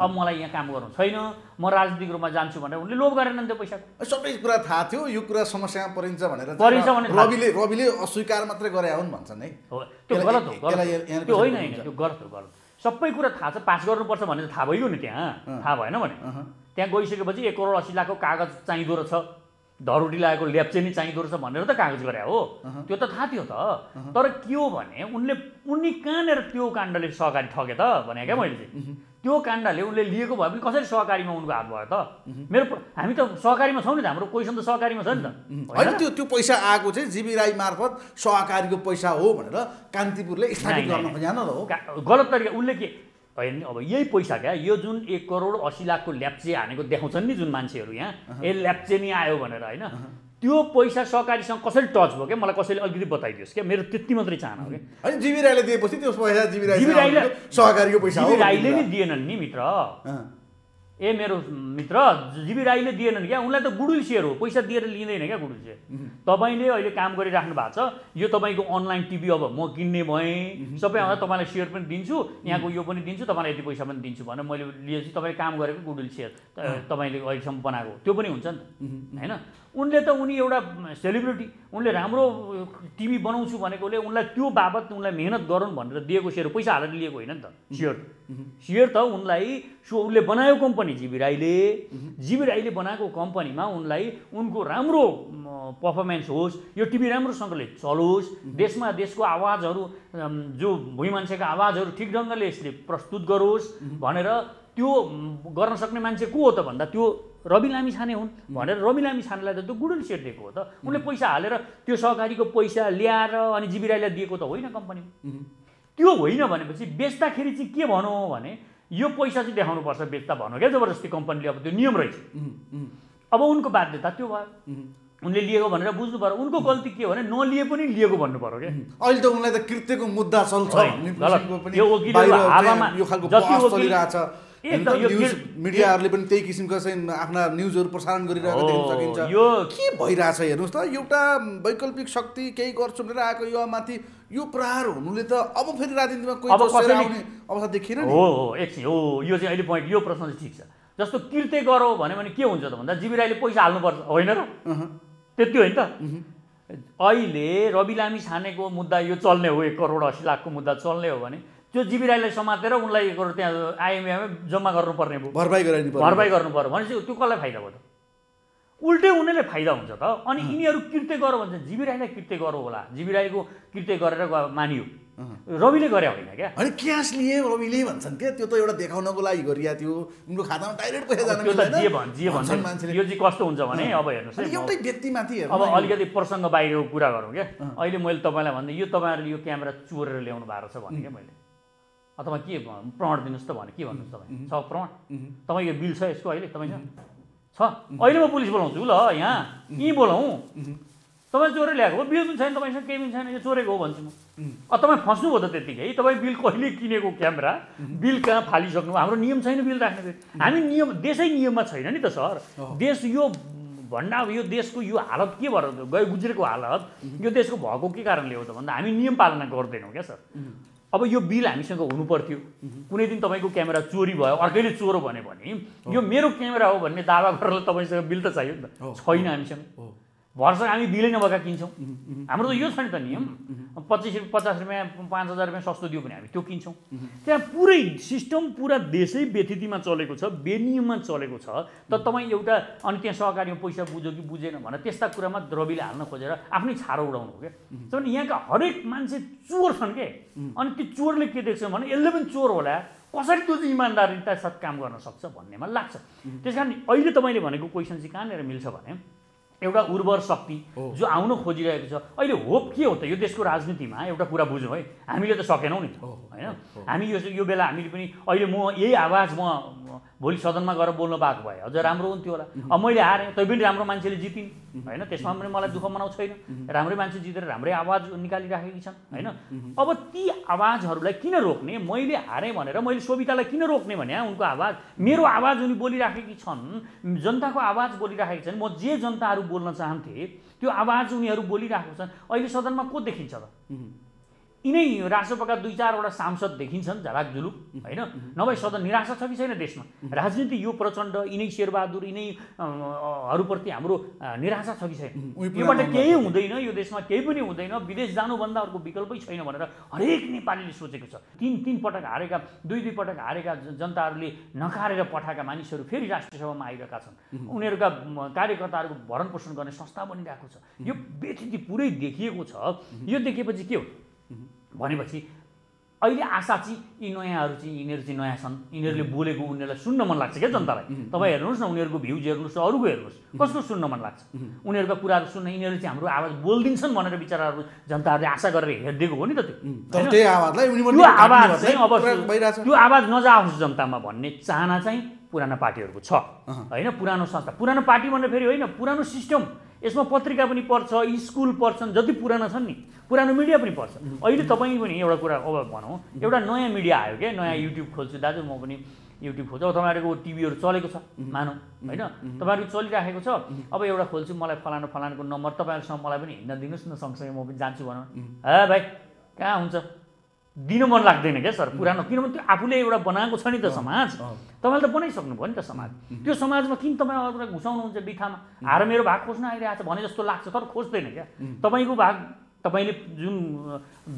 अब मलाई यहाँ काम गर्नु छैन म राजनीतिक रूपमा जान्छु भनेर उनले लोभ गरेन नि त्यो पैसाको सबै कुरा थाहा थियो यो कुरा समस्यामा परिन्छ भनेर परिन्छ भने रविले रविले अस्वीकार मात्रै गरे हुन् भन्छन् है त्यो गलत हो त्यो होइन होइन त्यो गलत हो गलत सबै कुरा थाहा छ पास गर्नुपर्छ भनेर थाहा भइगयो नि त्यहाँ थाहा भएन भने त्यहाँ गइसकेपछि एक करोड असी लाखको कागज चाहिँदो रहेछ धरोटी लागेको लेप्चे नै चाहिँदो रहेछ भनेर त कागज गरे हो त्यो त थाहा थियो त तर के हो भने उनले उनी कहाँनिर त्यो काण्डले सहकारी ठगे त भने क्या मैले चाहिँ त्यो काण्डले उनले लिएको भए पनि कसरी सहकारीमा उनको हात भयो त मेरो हामी त सहकारीमा छौँ नि त हाम्रो क्वेसन त सहकारीमा छ नि त होइन त्यो त्यो पैसा आएको चाहिँ जीवी राई मार्फत सहकारीको पैसा हो भनेर कान्तिपुरले स्थापित गर्न खोजेन हो गलत तरिका उनले के होइन अब यही पैसा क्या यो जुन एक करोड असी लाखको ल्याप्चे हानेको देखाउँछन् नि जुन मान्छेहरू यहाँ ए ल्याप्चे नि आयो भनेर होइन त्यो पैसा सहकारीसँग कसरी टच भयो क्या मलाई कसैले अलिकति बताइदियोस् क्या मेरो त्यति मात्रै चाहना हो क्या राईले दिएपछि त्यो पैसा सहकारीको पैसा राईले नि दिएनन् नि मित्र ए मेरो मित्र जिबी राईले दिएनन् क्या उनलाई त गुडुल सेयर हो पैसा दिएर लिँदैन क्या गुडुल सेयर तपाईँले अहिले काम गरिराख्नु भएको छ यो तपाईँको अनलाइन टिभी अब म किन्ने भएँ सबै आउँदा तपाईँलाई सेयर पनि दिन्छु यहाँको यो पनि दिन्छु तपाईँलाई यति पैसा पनि दिन्छु भनेर मैले लिएपछि तपाईँले काम गरेको गुडुल सेयर तपाईँले अहिलेसम्म बनाएको त्यो पनि हुन्छ नि त होइन उनले त उनी एउटा सेलिब्रिटी उनले राम्रो टिभी बनाउँछु भनेकोले उनलाई त्यो बाबत उनलाई मेहनत गरौँ भनेर दिएको सेयर पैसा हालेर लिएको होइन नि त सेयर सेयर त उनलाई सो उसले बनायो कम्पनी जिबी राईले जिबी राईले बनाएको कम्पनीमा उनलाई उनको राम्रो पर्फर्मेन्स होस् यो टिभी राम्रोसँगले चलोस् देशमा देशको आवाजहरू जो भुइँ मान्छेको आवाजहरू ठिक ढङ्गले यसले प्रस्तुत गरोस् भनेर त्यो गर्न सक्ने मान्छे को हो त भन्दा त्यो रवि लामी छाने हुन् भनेर रवि लामी छानेलाई त त्यो गुडन सेट दिएको हो त उनले पैसा हालेर त्यो सहकारीको पैसा ल्याएर अनि जिबिराईलाई दिएको त होइन कम्पनी त्यो होइन भनेपछि बेच्दाखेरि चाहिँ के भनौँ भने यो पैसा चाहिँ देखाउनुपर्छ बेच्दा भनौँ क्या जबरजस्ती कम्पनीले अब त्यो नियम रहेछ अब उनको बाध्यता त्यो भयो उनले लिएको भनेर बुझ्नु पऱ्यो उनको गल्ती के हो भने नलिए पनि लिएको भन्नु पऱ्यो क्या अहिले त उनलाई त कृत्यको मुद्दा चल्छ मिडियाहरूले पनि त्यही किसिमका चाहिँ आफ्ना न्युजहरू प्रसारण गरिरहेको oh, देख्न सकिन्छ यो के भइरहेछ हेर्नुहोस् त एउटा वैकल्पिक शक्ति केही गर्छु भनेर आएको यो माथि यो प्रहार हुनुले त अब फेरि राजनीतिमा कोही आउने अवस्था देखिएन हो हो एकछिन हो यो चाहिँ अहिले पोइन्ट यो प्रश्न चाहिँ ठिक छ जस्तो किर्ते गरौँ भन्यो भने के हुन्छ त भन्दा राईले पैसा हाल्नुपर्छ होइन र त्यति होइन त अहिले रवि लामी छानेको मुद्दा यो चल्ने हो एक करोड असी लाखको मुद्दा चल्ने हो भने त्यो जिबी राईलाई समातेर उनलाई त्यहाँ आइएमएमा जम्मा गर्नुपर्ने भयो भरपाई गराइ भरपाई गर्नु पऱ्यो भनेपछि त्यो कसलाई फाइदा भयो त उल्टै उनीहरूले फाइदा हुन्छ त अनि यिनीहरू कृत्य गर भन्छ जिबी राईलाई कृत्य गर होला जिबी राईको कृत्य गरेर मानियो रविले गरे होइन क्या अनि क्यास लिए रविले भन्छन् क्या त्यो त एउटा देखाउनको लागि गरिया थियो उनको खातामा डाइरेक्ट पैसा जानु त्यो त जे भन्छ जे भन्छ मान्छेले यो चाहिँ कस्तो हुन्छ भने अब हेर्नुहोस् एउटै व्यक्तिमाथि अब अलिकति प्रसङ्ग बाहिरको कुरा गरौँ क्या अहिले मैले तपाईँलाई भन्दा यो तपाईँहरूले यो क्यामेरा चोरेर ल्याउनु भएको छ भने क्या मैले अथवा के प्रमाण दिनुहोस् त भने के भन्नुहोस् तपाईँ छ प्रमाण तपाईँ यो बिल छ यसको अहिले तपाईँसँग छ अहिले म पुलिस बोलाउँछु ल यहाँ यहीँ बोलाउँ तपाईँ चोरै ल्याएको हो बिल पनि छैन तपाईँसँग केही पनि छैन यो चोरेको हो भन्छु म तपाईँ फस्नुभयो त त्यतिकै तपाईँ बिल कहिले किनेको क्यामेरा बिल कहाँ फालिसक्नु हाम्रो नियम छैन बिल राख्ने हामी नियम देशै नियममा छैन नि त सर देश यो भन्दा अब यो देशको यो हालत के भएर गयो गुज्रेको हालत यो देशको भएको के कारणले हो त भन्दा हामी नियम पालना गर्दैनौँ क्या सर अब यो बिल हामीसँग हुनु पर्थ्यो कुनै दिन तपाईँको क्यामेरा चोरी भयो अर्कैले चोरो भन्यो भने यो मेरो क्यामेरा हो भन्ने दावा गरेर तपाईँसँग बिल त चाहियो नि त छैन हामीसँग भरसक हामी बिलै नभएका किन्छौँ हाम्रो त यो छ नि त नियम पच्चिस रुपियाँ पचास रुपियाँ पाँच हजार रुपियाँ सस्तो दियो भने हामी त्यो किन्छौँ त्यहाँ पुरै सिस्टम पुरा देशै व्यथितिमा चलेको छ बेनियममा चलेको छ त तपाईँ एउटा अनि त्यहाँ सहकारीमा पैसा बुझ्यो कि बुझेन भनेर त्यस्ता कुरामा द्रविले हाल्न खोजेर आफ्नै छारो उडाउनु हो क्या किनभने यहाँका हरेक मान्छे चोर छन् के अनि त्यो चोरले के देख्छ भने यसले पनि चोर होला कसरी त्यो चाहिँ साथ काम गर्न सक्छ भन्नेमा लाग्छ त्यस कारण अहिले तपाईँले भनेको क्वेसन चाहिँ कहाँनिर मिल्छ भने एउटा उर्वर शक्ति जो आउन खोजिरहेको छ अहिले होप के हो त यो देशको राजनीतिमा एउटा कुरा बुझौँ है हामीले त सकेनौँ नि होइन हामी यो यो बेला हामीले पनि अहिले म यही आवाज म भोलि सदनमा गएर बोल्नु पाएको भए अझ राम्रो हुन्थ्यो होला अब मैले हारेँ तै पनि राम्रो मान्छेले जितिन् होइन त्यसमा पनि मलाई दुःख मनाउ छैन राम्रै मान्छे जितेर राम्रै आवाज निकालिराखेकी छन् होइन अब ती आवाजहरूलाई किन रोक्ने मैले हारेँ भनेर मैले सोभितालाई किन रोक्ने भने उनको आवाज मेरो आवाज उनी बोलिराखेकी छन् जनताको आवाज बोलिराखेकी छन् म जे जनताहरू बोल्न चाहन्थेँ त्यो आवाज उनीहरू बोलिरहेको छन् अहिले सदनमा को देखिन्छ त यिनै राजसभाका दुई चारवटा सांसद देखिन्छन् झलाक झुलुक होइन नभए सदन निराशा छ कि छैन देशमा राजनीति यो प्रचण्ड यिनै शेरबहादुर यिनै हरूप्रति हाम्रो निराशा छ कि छैन योबाट केही हुँदैन यो देशमा केही पनि हुँदैन विदेश जानुभन्दा अर्को विकल्पै छैन भनेर हरेक नेपालीले सोचेको छ तिन तिन पटक हारेका दुई दुई पटक हारेका जनताहरूले नकारेर पठाएका मानिसहरू फेरि राष्ट्रसभामा आइरहेका छन् उनीहरूका कार्यकर्ताहरूको भरण पोषण गर्ने संस्था बनिरहेको छ यो व्यथिति पुरै देखिएको छ यो देखेपछि के हो भनेपछि अहिले आशा चाहिँ यी नयाँहरू चाहिँ यिनीहरू चाहिँ नयाँ छन् यिनीहरूले बोलेको उनीहरूलाई सुन्न मन लाग्छ क्या जनतालाई तपाईँ हेर्नुहोस् न उनीहरूको भ्युज हेर्नुहोस् अरूको हेर्नुहोस् कसको सुन्न मन लाग्छ उनीहरूका कुराहरू सुन्न यिनीहरू चाहिँ हाम्रो आवाज बोलिदिन्छन् भनेर विचाराहरू जनताहरूले आशा गरेर हेरिदिएको हो नि त त्यो त्यो आवाज नजाओस् जनतामा भन्ने चाहना चाहिँ पुरानो पार्टीहरूको छ होइन पुरानो संस्था पुरानो पार्टी भनेर फेरि होइन पुरानो सिस्टम यसमा पत्रिका पनि पर्छ स्कुल पर्छन् जति पुराना छन् नि पुरानो मिडिया पनि पर्छ अहिले तपाईँ पनि एउटा कुरा अब भनौँ एउटा नयाँ मिडिया आयो क्या नयाँ युट्युब खोल्छु दाजु म पनि युट्युब खोल्छु अब तपाईँहरूको टिभीहरू चलेको छ मानौँ होइन तपाईँहरूको चलिराखेको छ अब एउटा खोल्छु मलाई फलानु फलानुको नम्बर तपाईँहरूसँग मलाई पनि हिँड्न दिनुहोस् न सँगसँगै म पनि जान्छु भनौँ है भाइ कहाँ हुन्छ दिन मन लाग्दैन क्या सर पुरानो किनभने त्यो आफूले एउटा बनाएको छ नि त समाज तपाईँले त बनाइसक्नु भयो नि त समाज त्यो समाजमा किन तपाईँ अरूलाई घुसाउनुहुन्छ बिथामा हार मेरो भाग खोज्न आइरहेको छ भने जस्तो लाग्छ तर खोज्दैन क्या तपाईँको भाग तपाईँले जुन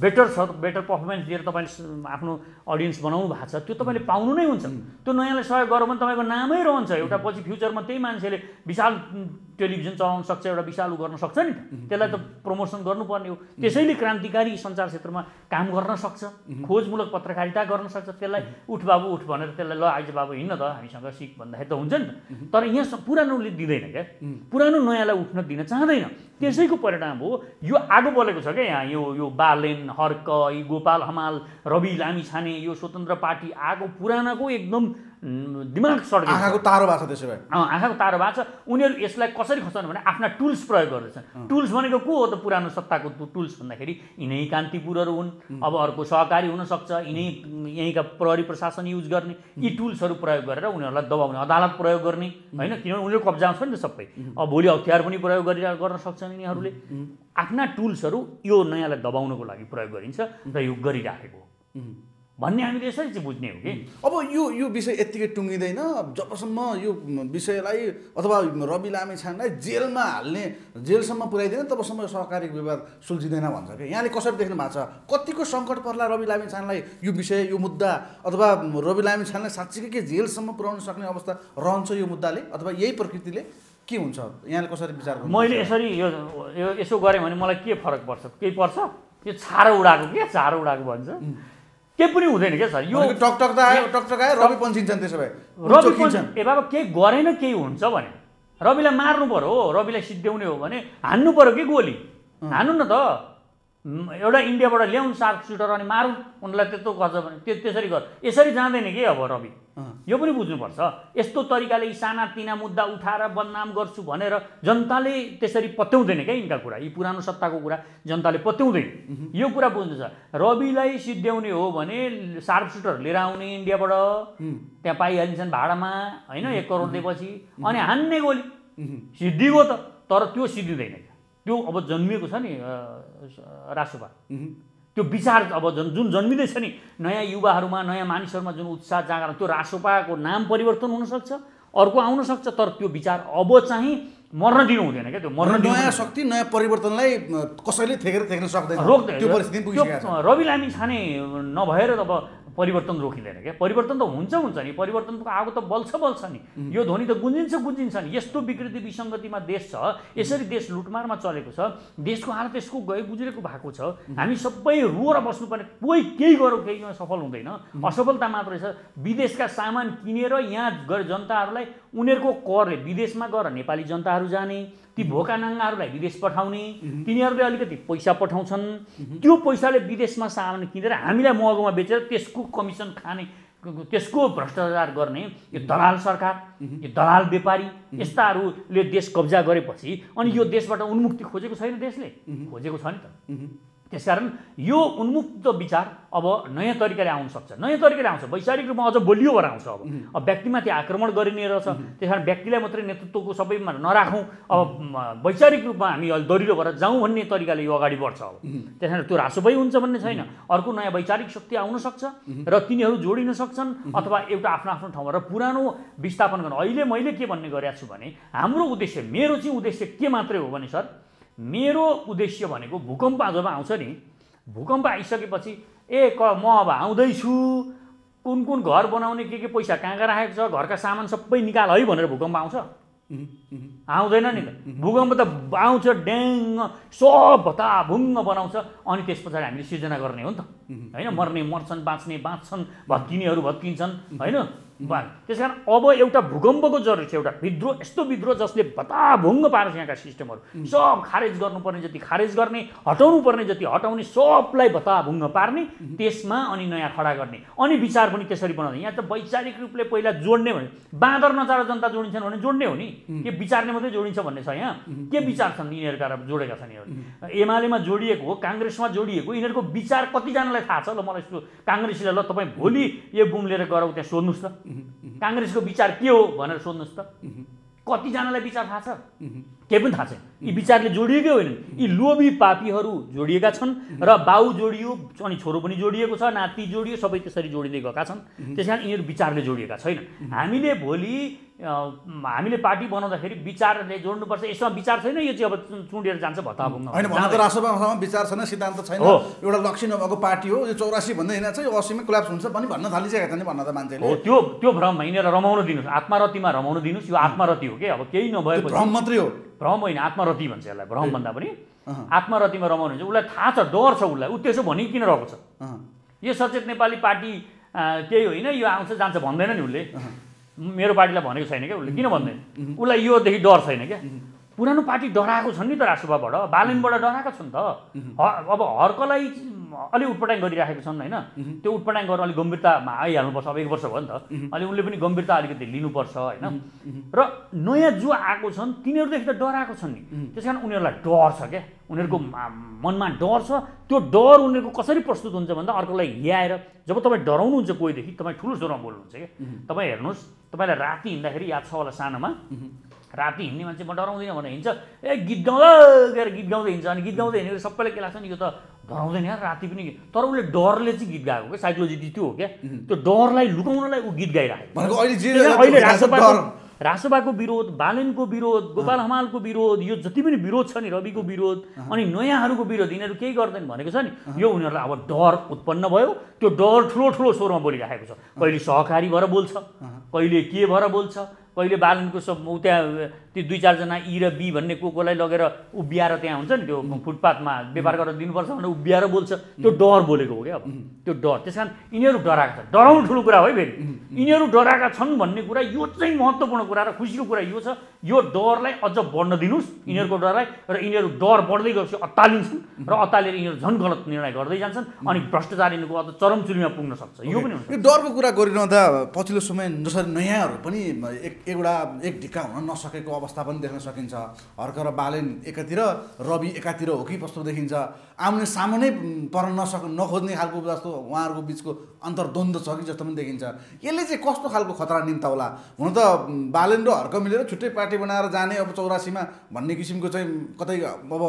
बेटर छ बेटर पर्फर्मेन्स दिएर तपाईँले आफ्नो अडियन्स बनाउनु भएको छ त्यो तपाईँले पाउनु नै हुन्छ त्यो नयाँलाई सहयोग गर्यो भने तपाईँको नामै रहन्छ एउटा पछि फ्युचरमा त्यही मान्छेले विशाल टेलिभिजन चलाउन सक्छ एउटा विषालु गर्न सक्छ नि त त्यसलाई त प्रमोसन गर्नुपर्ने हो त्यसैले क्रान्तिकारी सञ्चार क्षेत्रमा काम गर्न सक्छ खोजमूलक पत्रकारिता गर्न सक्छ त्यसलाई उठ बाबु उठ भनेर त्यसलाई ल आइज बाबु हिँड्न त हामीसँग सिक भन्दाखेरि त हुन्छ नि त तर यहाँ पुरानोले दिँदैन क्या पुरानो नयाँलाई उठ्न दिन चाहँदैन त्यसैको परिणाम हो यो आगो बोलेको छ क्या यहाँ यो यो बालेन हर्क गोपाल हमाल रवि लामी छाने यो स्वतन्त्र पार्टी आगो पुरानोको एकदम दिमाग सड्क आँखाको तारो भएको छ त्यसो भए आँखाको तारो भएको छ उनीहरू यसलाई कसरी खसाउनु भने आफ्ना टुल्स प्रयोग गर्दैछन् टुल्स भनेको को हो त पुरानो सत्ताको टुल्स भन्दाखेरि यिनै कान्तिपुरहरू हुन् अब अर्को सहकारी हुनसक्छ यिनै यहीँका प्रहरी प्रशासन युज गर्ने यी टुल्सहरू प्रयोग गरेर उनीहरूलाई दबाउने अदालत प्रयोग गर्ने होइन किनभने उनीहरू कब्जा छ नि त सबै अब भोलि हतियार पनि प्रयोग गरेर गर्न सक्छन् यिनीहरूले आफ्ना टुल्सहरू यो नयाँलाई दबाउनको लागि प्रयोग गरिन्छ र यो गरिराखेको हो भन्ने हामीले यसरी चाहिँ बुझ्ने हो कि अब यो यो विषय यत्तिकै टुङ्गिँदैन जबसम्म यो विषयलाई अथवा रवि लामे छानलाई जेलमा हाल्ने जेलसम्म पुर्याइदिएन तबसम्म यो सहकारी विवाद सुल्झिँदैन भन्छ कि यहाँले कसरी देख्नु भएको छ कतिको सङ्कट पर्ला रवि लामे छानलाई यो विषय यो मुद्दा अथवा रवि लामे छानलाई साँच्चीकै के जेलसम्म पुर्याउन सक्ने अवस्था रहन्छ यो मुद्दाले अथवा यही प्रकृतिले के हुन्छ यहाँले कसरी विचार गर्नु मैले यसरी यो यसो गरेँ भने मलाई के फरक पर्छ केही पर्छ यो छारो उडाएको के छारो उडाएको भन्छ केही पनि हुँदैन क्या सर यो टकटक त आयो टकटक आयो रवि पन्छिन्छन् त्यसो भए रवि पन्चिन्छन् ए बाबा केही गरेन केही हुन्छ भने रविलाई मार्नु पऱ्यो हो रविलाई सिद्ध्याउने हो भने हान्नु पऱ्यो कि गोली हान्नु न त एउटा इन्डियाबाट ल्याउन सार्क सुटर अनि मारौँ उनलाई त्यत्रो गर्छ भने त्यो त्यसरी गर् यसरी जाँदैन कि अब रवि यो पनि बुझ्नुपर्छ यस्तो तरिकाले यी सानातिना मुद्दा उठाएर बदनाम गर्छु भनेर जनताले त्यसरी पत्याउँदैन क्या यिनका कुरा यी पुरानो सत्ताको कुरा जनताले पत्याउँदैन यो कुरा बुझ्नु छ रविलाई सिद्ध्याउने हो भने सार्प सुटर लिएर आउने इन्डियाबाट त्यहाँ पाइहालिन्छन् भाडामा होइन एक करोड दिएपछि अनि हान्ने गोली सिद्धिगयो त तर त्यो सिद्धिँदैन क्या त्यो अब जन्मिएको छ नि रासोपा त्यो विचार अब जुन जुन जन्मिँदैछ नि नयाँ युवाहरूमा नयाँ मानिसहरूमा जुन उत्साह जाँगर त्यो रासोपाको नाम परिवर्तन हुनसक्छ अर्को आउनसक्छ तर त्यो विचार अब चाहिँ मर्न दिनु हुँदैन क्या त्यो मर्न नयाँ शक्ति नयाँ परिवर्तनलाई कसैले थेकेर थ्याक्न सक्दैन रोक्दैन त्यो परिस्थिति रवि लामी छाने नभएर अब परिवर्तन रोकिँदैन क्या परिवर्तन त हुन्छ हुन्छ नि परिवर्तनको आगो त बल्छ बल्छ नि यो ध्वनि त गुन्जिन्छ गुन्जिन्छ नि यस्तो विकृति विसङ्गतिमा देश छ यसरी देश लुटमारमा चलेको छ देशको हालत यसको गए गुज्रेको भएको छ हामी सबै रोएर बस्नुपर्ने कोही केही गरौँ केहीमा सफल हुँदैन असफलता मात्रै छ विदेशका सामान किनेर यहाँ जनताहरूलाई उनीहरूको करले विदेशमा गएर नेपाली जनताहरू जाने ती भोका नाङ्गाहरूलाई विदेश पठाउने तिनीहरूले अलिकति पैसा पठाउँछन् त्यो पैसाले विदेशमा सामान किनेर हामीलाई महँगोमा बेचेर त्यसको कमिसन खाने त्यसको भ्रष्टाचार गर्ने यो दलाल सरकार यो दलाल व्यापारी यस्ताहरूले देश कब्जा गरेपछि अनि यो देशबाट उन्मुक्ति खोजेको छैन देशले खोजेको छ नि त त्यसकारण यो उन्मुक्त विचार अब नयाँ तरिकाले आउन सक्छ नयाँ तरिकाले आउँछ वैचारिक रूपमा अझ बलियो भएर आउँछ अब अब व्यक्तिमाथि आक्रमण गरिने रहेछ त्यस कारण व्यक्तिलाई मात्रै नेतृत्वको सबैमा नराखौँ अब वैचारिक रूपमा हामी अहिले दरिलो भएर जाउँ भन्ने तरिकाले यो अगाडि बढ्छ अब त्यस कारण त्यो भई हुन्छ भन्ने छैन अर्को नयाँ वैचारिक शक्ति आउन सक्छ र तिनीहरू जोडिन सक्छन् अथवा एउटा आफ्नो आफ्नो ठाउँमा र पुरानो विस्थापन गर्नु अहिले मैले के भन्ने गरेका छु भने हाम्रो उद्देश्य मेरो चाहिँ उद्देश्य के मात्रै हो भने सर मेरो उद्देश्य भनेको भूकम्प जब आउँछ नि भूकम्प आइसकेपछि ए क म अब आउँदैछु कुन कुन घर बनाउने के के पैसा कहाँ कहाँ राखेको छ घरका सामान सबै निकाल है भनेर भूकम्प आउँछ आउँदैन नि त भूकम्प त आउँछ ड्याङ सब भत्ताभुङ्ग बनाउँछ अनि त्यस पछाडि हामीले सिर्जना गर्ने हो नि त होइन मर्ने मर्छन् बाँच्ने बाँच्छन् भत्किनेहरू भत्किन्छन् होइन वान त्यस कारण अब एउटा भूकम्पको जरुरी छ एउटा विद्रोह यस्तो विद्रोह जसले बताभुङ्ग पार्छ यहाँका सिस्टमहरू सब खारेज गर्नुपर्ने जति खारेज गर्ने हटाउनु पर्ने जति हटाउने सबलाई बताभुङ्ग पार्ने त्यसमा अनि नयाँ खडा गर्ने अनि विचार पनि त्यसरी बनाउने यहाँ त वैचारिक रूपले पहिला जोड्ने भने बाँदर नचार जनता जोडिन्छन् भने जोड्ने हो नि के विचारले मात्रै जोडिन्छ भन्ने छ यहाँ के विचार छन् यिनीहरूका जोडेका छन् यिनीहरू एमालेमा जोडिएको हो काङ्ग्रेसमा जोडिएको यिनीहरूको विचार कतिजनालाई थाहा छ ल मलाई काङ्ग्रेसीलाई ल तपाईँ भोलि यो बुम लिएर गरौँ त्यहाँ सोध्नुहोस् त काङ्ग्रेसको विचार के हो भनेर सोध्नुहोस् त कतिजनालाई विचार थाहा छ केही पनि थाहा छैन यी विचारले जोडिएकै होइनन् यी लोभी पापीहरू जोडिएका छन् र बाउ जोडियो अनि छोरो पनि जोडिएको छ नाति जोडियो सबै त्यसरी जोडिँदै गएका छन् त्यस कारण यिनीहरू विचारले जोडिएका छैनन् हामीले भोलि हामीले पार्टी बनाउँदाखेरि विचारले जोड्नुपर्छ यसमा विचार छैन यो चाहिँ अब चुँडेर जान्छ भत्ता भुङ्ग होइन राष्ट्रसभामा विचार छैन सिद्धान्त छैन एउटा लक्ष्य नभएको पार्टी हो यो चौरासी भन्दै हिँड्छ यो असीमै क्लाप्स हुन्छ पनि भन्न थालिसकेको नि भन्न त मान्छेले हो त्यो त्यो भ्रम होइन र रमाउनु दिनुहोस् आत्मारतीमा रमाउनु दिनुहोस् यो आत्मारति हो कि अब केही नभएको भ्रम मात्रै हो भ्रम होइन आत्मारति भन्छ यसलाई भ्रम भन्दा पनि आत्मारतीमा रमाउनु हुन्छ उसलाई थाहा छ डर छ उसलाई ऊ त्यसो भनिकन रहेको छ यो सचेत नेपाली पार्टी केही होइन यो आउँछ जान्छ भन्दैन नि उसले मेरो पार्टीलाई भनेको छैन क्या उसले किन भन्दैन उसलाई योदेखि डर छैन क्या पुरानो पार्टी डराएको छन् नि त राजसभाबाट बालनबाट डराएको छन् त अब हर्कलाई अलिक उत्पटाङ गरिराखेको छन् होइन त्यो उत्पटाङ गर्न अलिक गम्भीरतामा आइहाल्नुपर्छ अब एक वर्ष भयो नि त अलिक उनले पनि गम्भीरता अलिकति लिनुपर्छ होइन र नयाँ जो आएको छन् तिनीहरूदेखि त डराएको छन् नि त्यस कारण उनीहरूलाई डर छ क्या उनीहरूको मनमा डर छ त्यो डर उनीहरूको कसरी प्रस्तुत हुन्छ भन्दा अर्कोलाई हियाएर जब तपाईँ डराउनुहुन्छ कोहीदेखि तपाईँ ठुलो स्वरमा बोल्नुहुन्छ क्या तपाईँ हेर्नुहोस् तपाईँलाई राति हिँड्दाखेरि याद छ होला सानोमा राति हिँड्ने मान्छे म डराउँदिनँ भनेर हिँड्छ ए गीत गाउँदा गएर गीत गाउँदै हिँड्छ अनि गीत गाउँदै हिँडेर सबैले के लाग्छ नि यो त डराउँदैन यार राति पनि तर उसले डरले चाहिँ गीत गाएको क्या साइकोलोजी त्यो हो क्या त्यो डरलाई लुकाउनलाई ऊ गीत गाइरहेको अहिले राजसभाको विरोध बालेनको विरोध गोपाल हमालको विरोध यो जति पनि विरोध छ नि रविको विरोध अनि नयाँहरूको विरोध यिनीहरू केही गर्दैन भनेको छ नि यो उनीहरूलाई अब डर उत्पन्न भयो त्यो डर ठुलो ठुलो स्वरमा बोलिराखेको छ कहिले सहकारी भएर बोल्छ कहिले के भएर बोल्छ कहिले बालनको सब त्यहाँ त्यो दुई चारजना इ र बी भन्ने को कोलाई लगेर उभिएर त्यहाँ हुन्छ नि त्यो फुटपाथमा व्यापार गरेर दिनुपर्छ भनेर उभिएर बोल्छ त्यो डर बोलेको हो क्या अब त्यो डर त्यस कारण यिनीहरू डराएको छ डराउनु ठुलो कुरा हो है फेरि यिनीहरू डराएका छन् भन्ने कुरा यो चाहिँ महत्त्वपूर्ण कुरा र खुसीको कुरा यो छ यो डरलाई अझ बढ्न दिनुहोस् यिनीहरूको डरलाई र यिनीहरू डर बढ्दै गएपछि अत्तालिन्छन् र अत्तालिएर यिनीहरू झन् गलत निर्णय गर्दै जान्छन् अनि भ्रष्टाचार यिनीहरूको अझ चरमचुरीमा पुग्न सक्छ यो पनि हुन्छ यो डरको कुरा गरिरहँदा पछिल्लो समय जसरी नयाँहरू पनि एक एउटा एक ढिक्का हुन नसकेको अवस्था पनि देख्न सकिन्छ हर्क र बालेन एकातिर रवि एकातिर हो कि कस्तो देखिन्छ आउने सामु नै पर्न नसक् नखोज्ने खालको जस्तो उहाँहरूको बिचको अन्तर्द्वन्द्व छ कि जस्तो पनि देखिन्छ यसले चाहिँ कस्तो खालको खतरा निम्ता होला हुन त बालेन र हर्क मिलेर छुट्टै पार्टी बनाएर जाने अब चौरासीमा भन्ने किसिमको चाहिँ कतै अब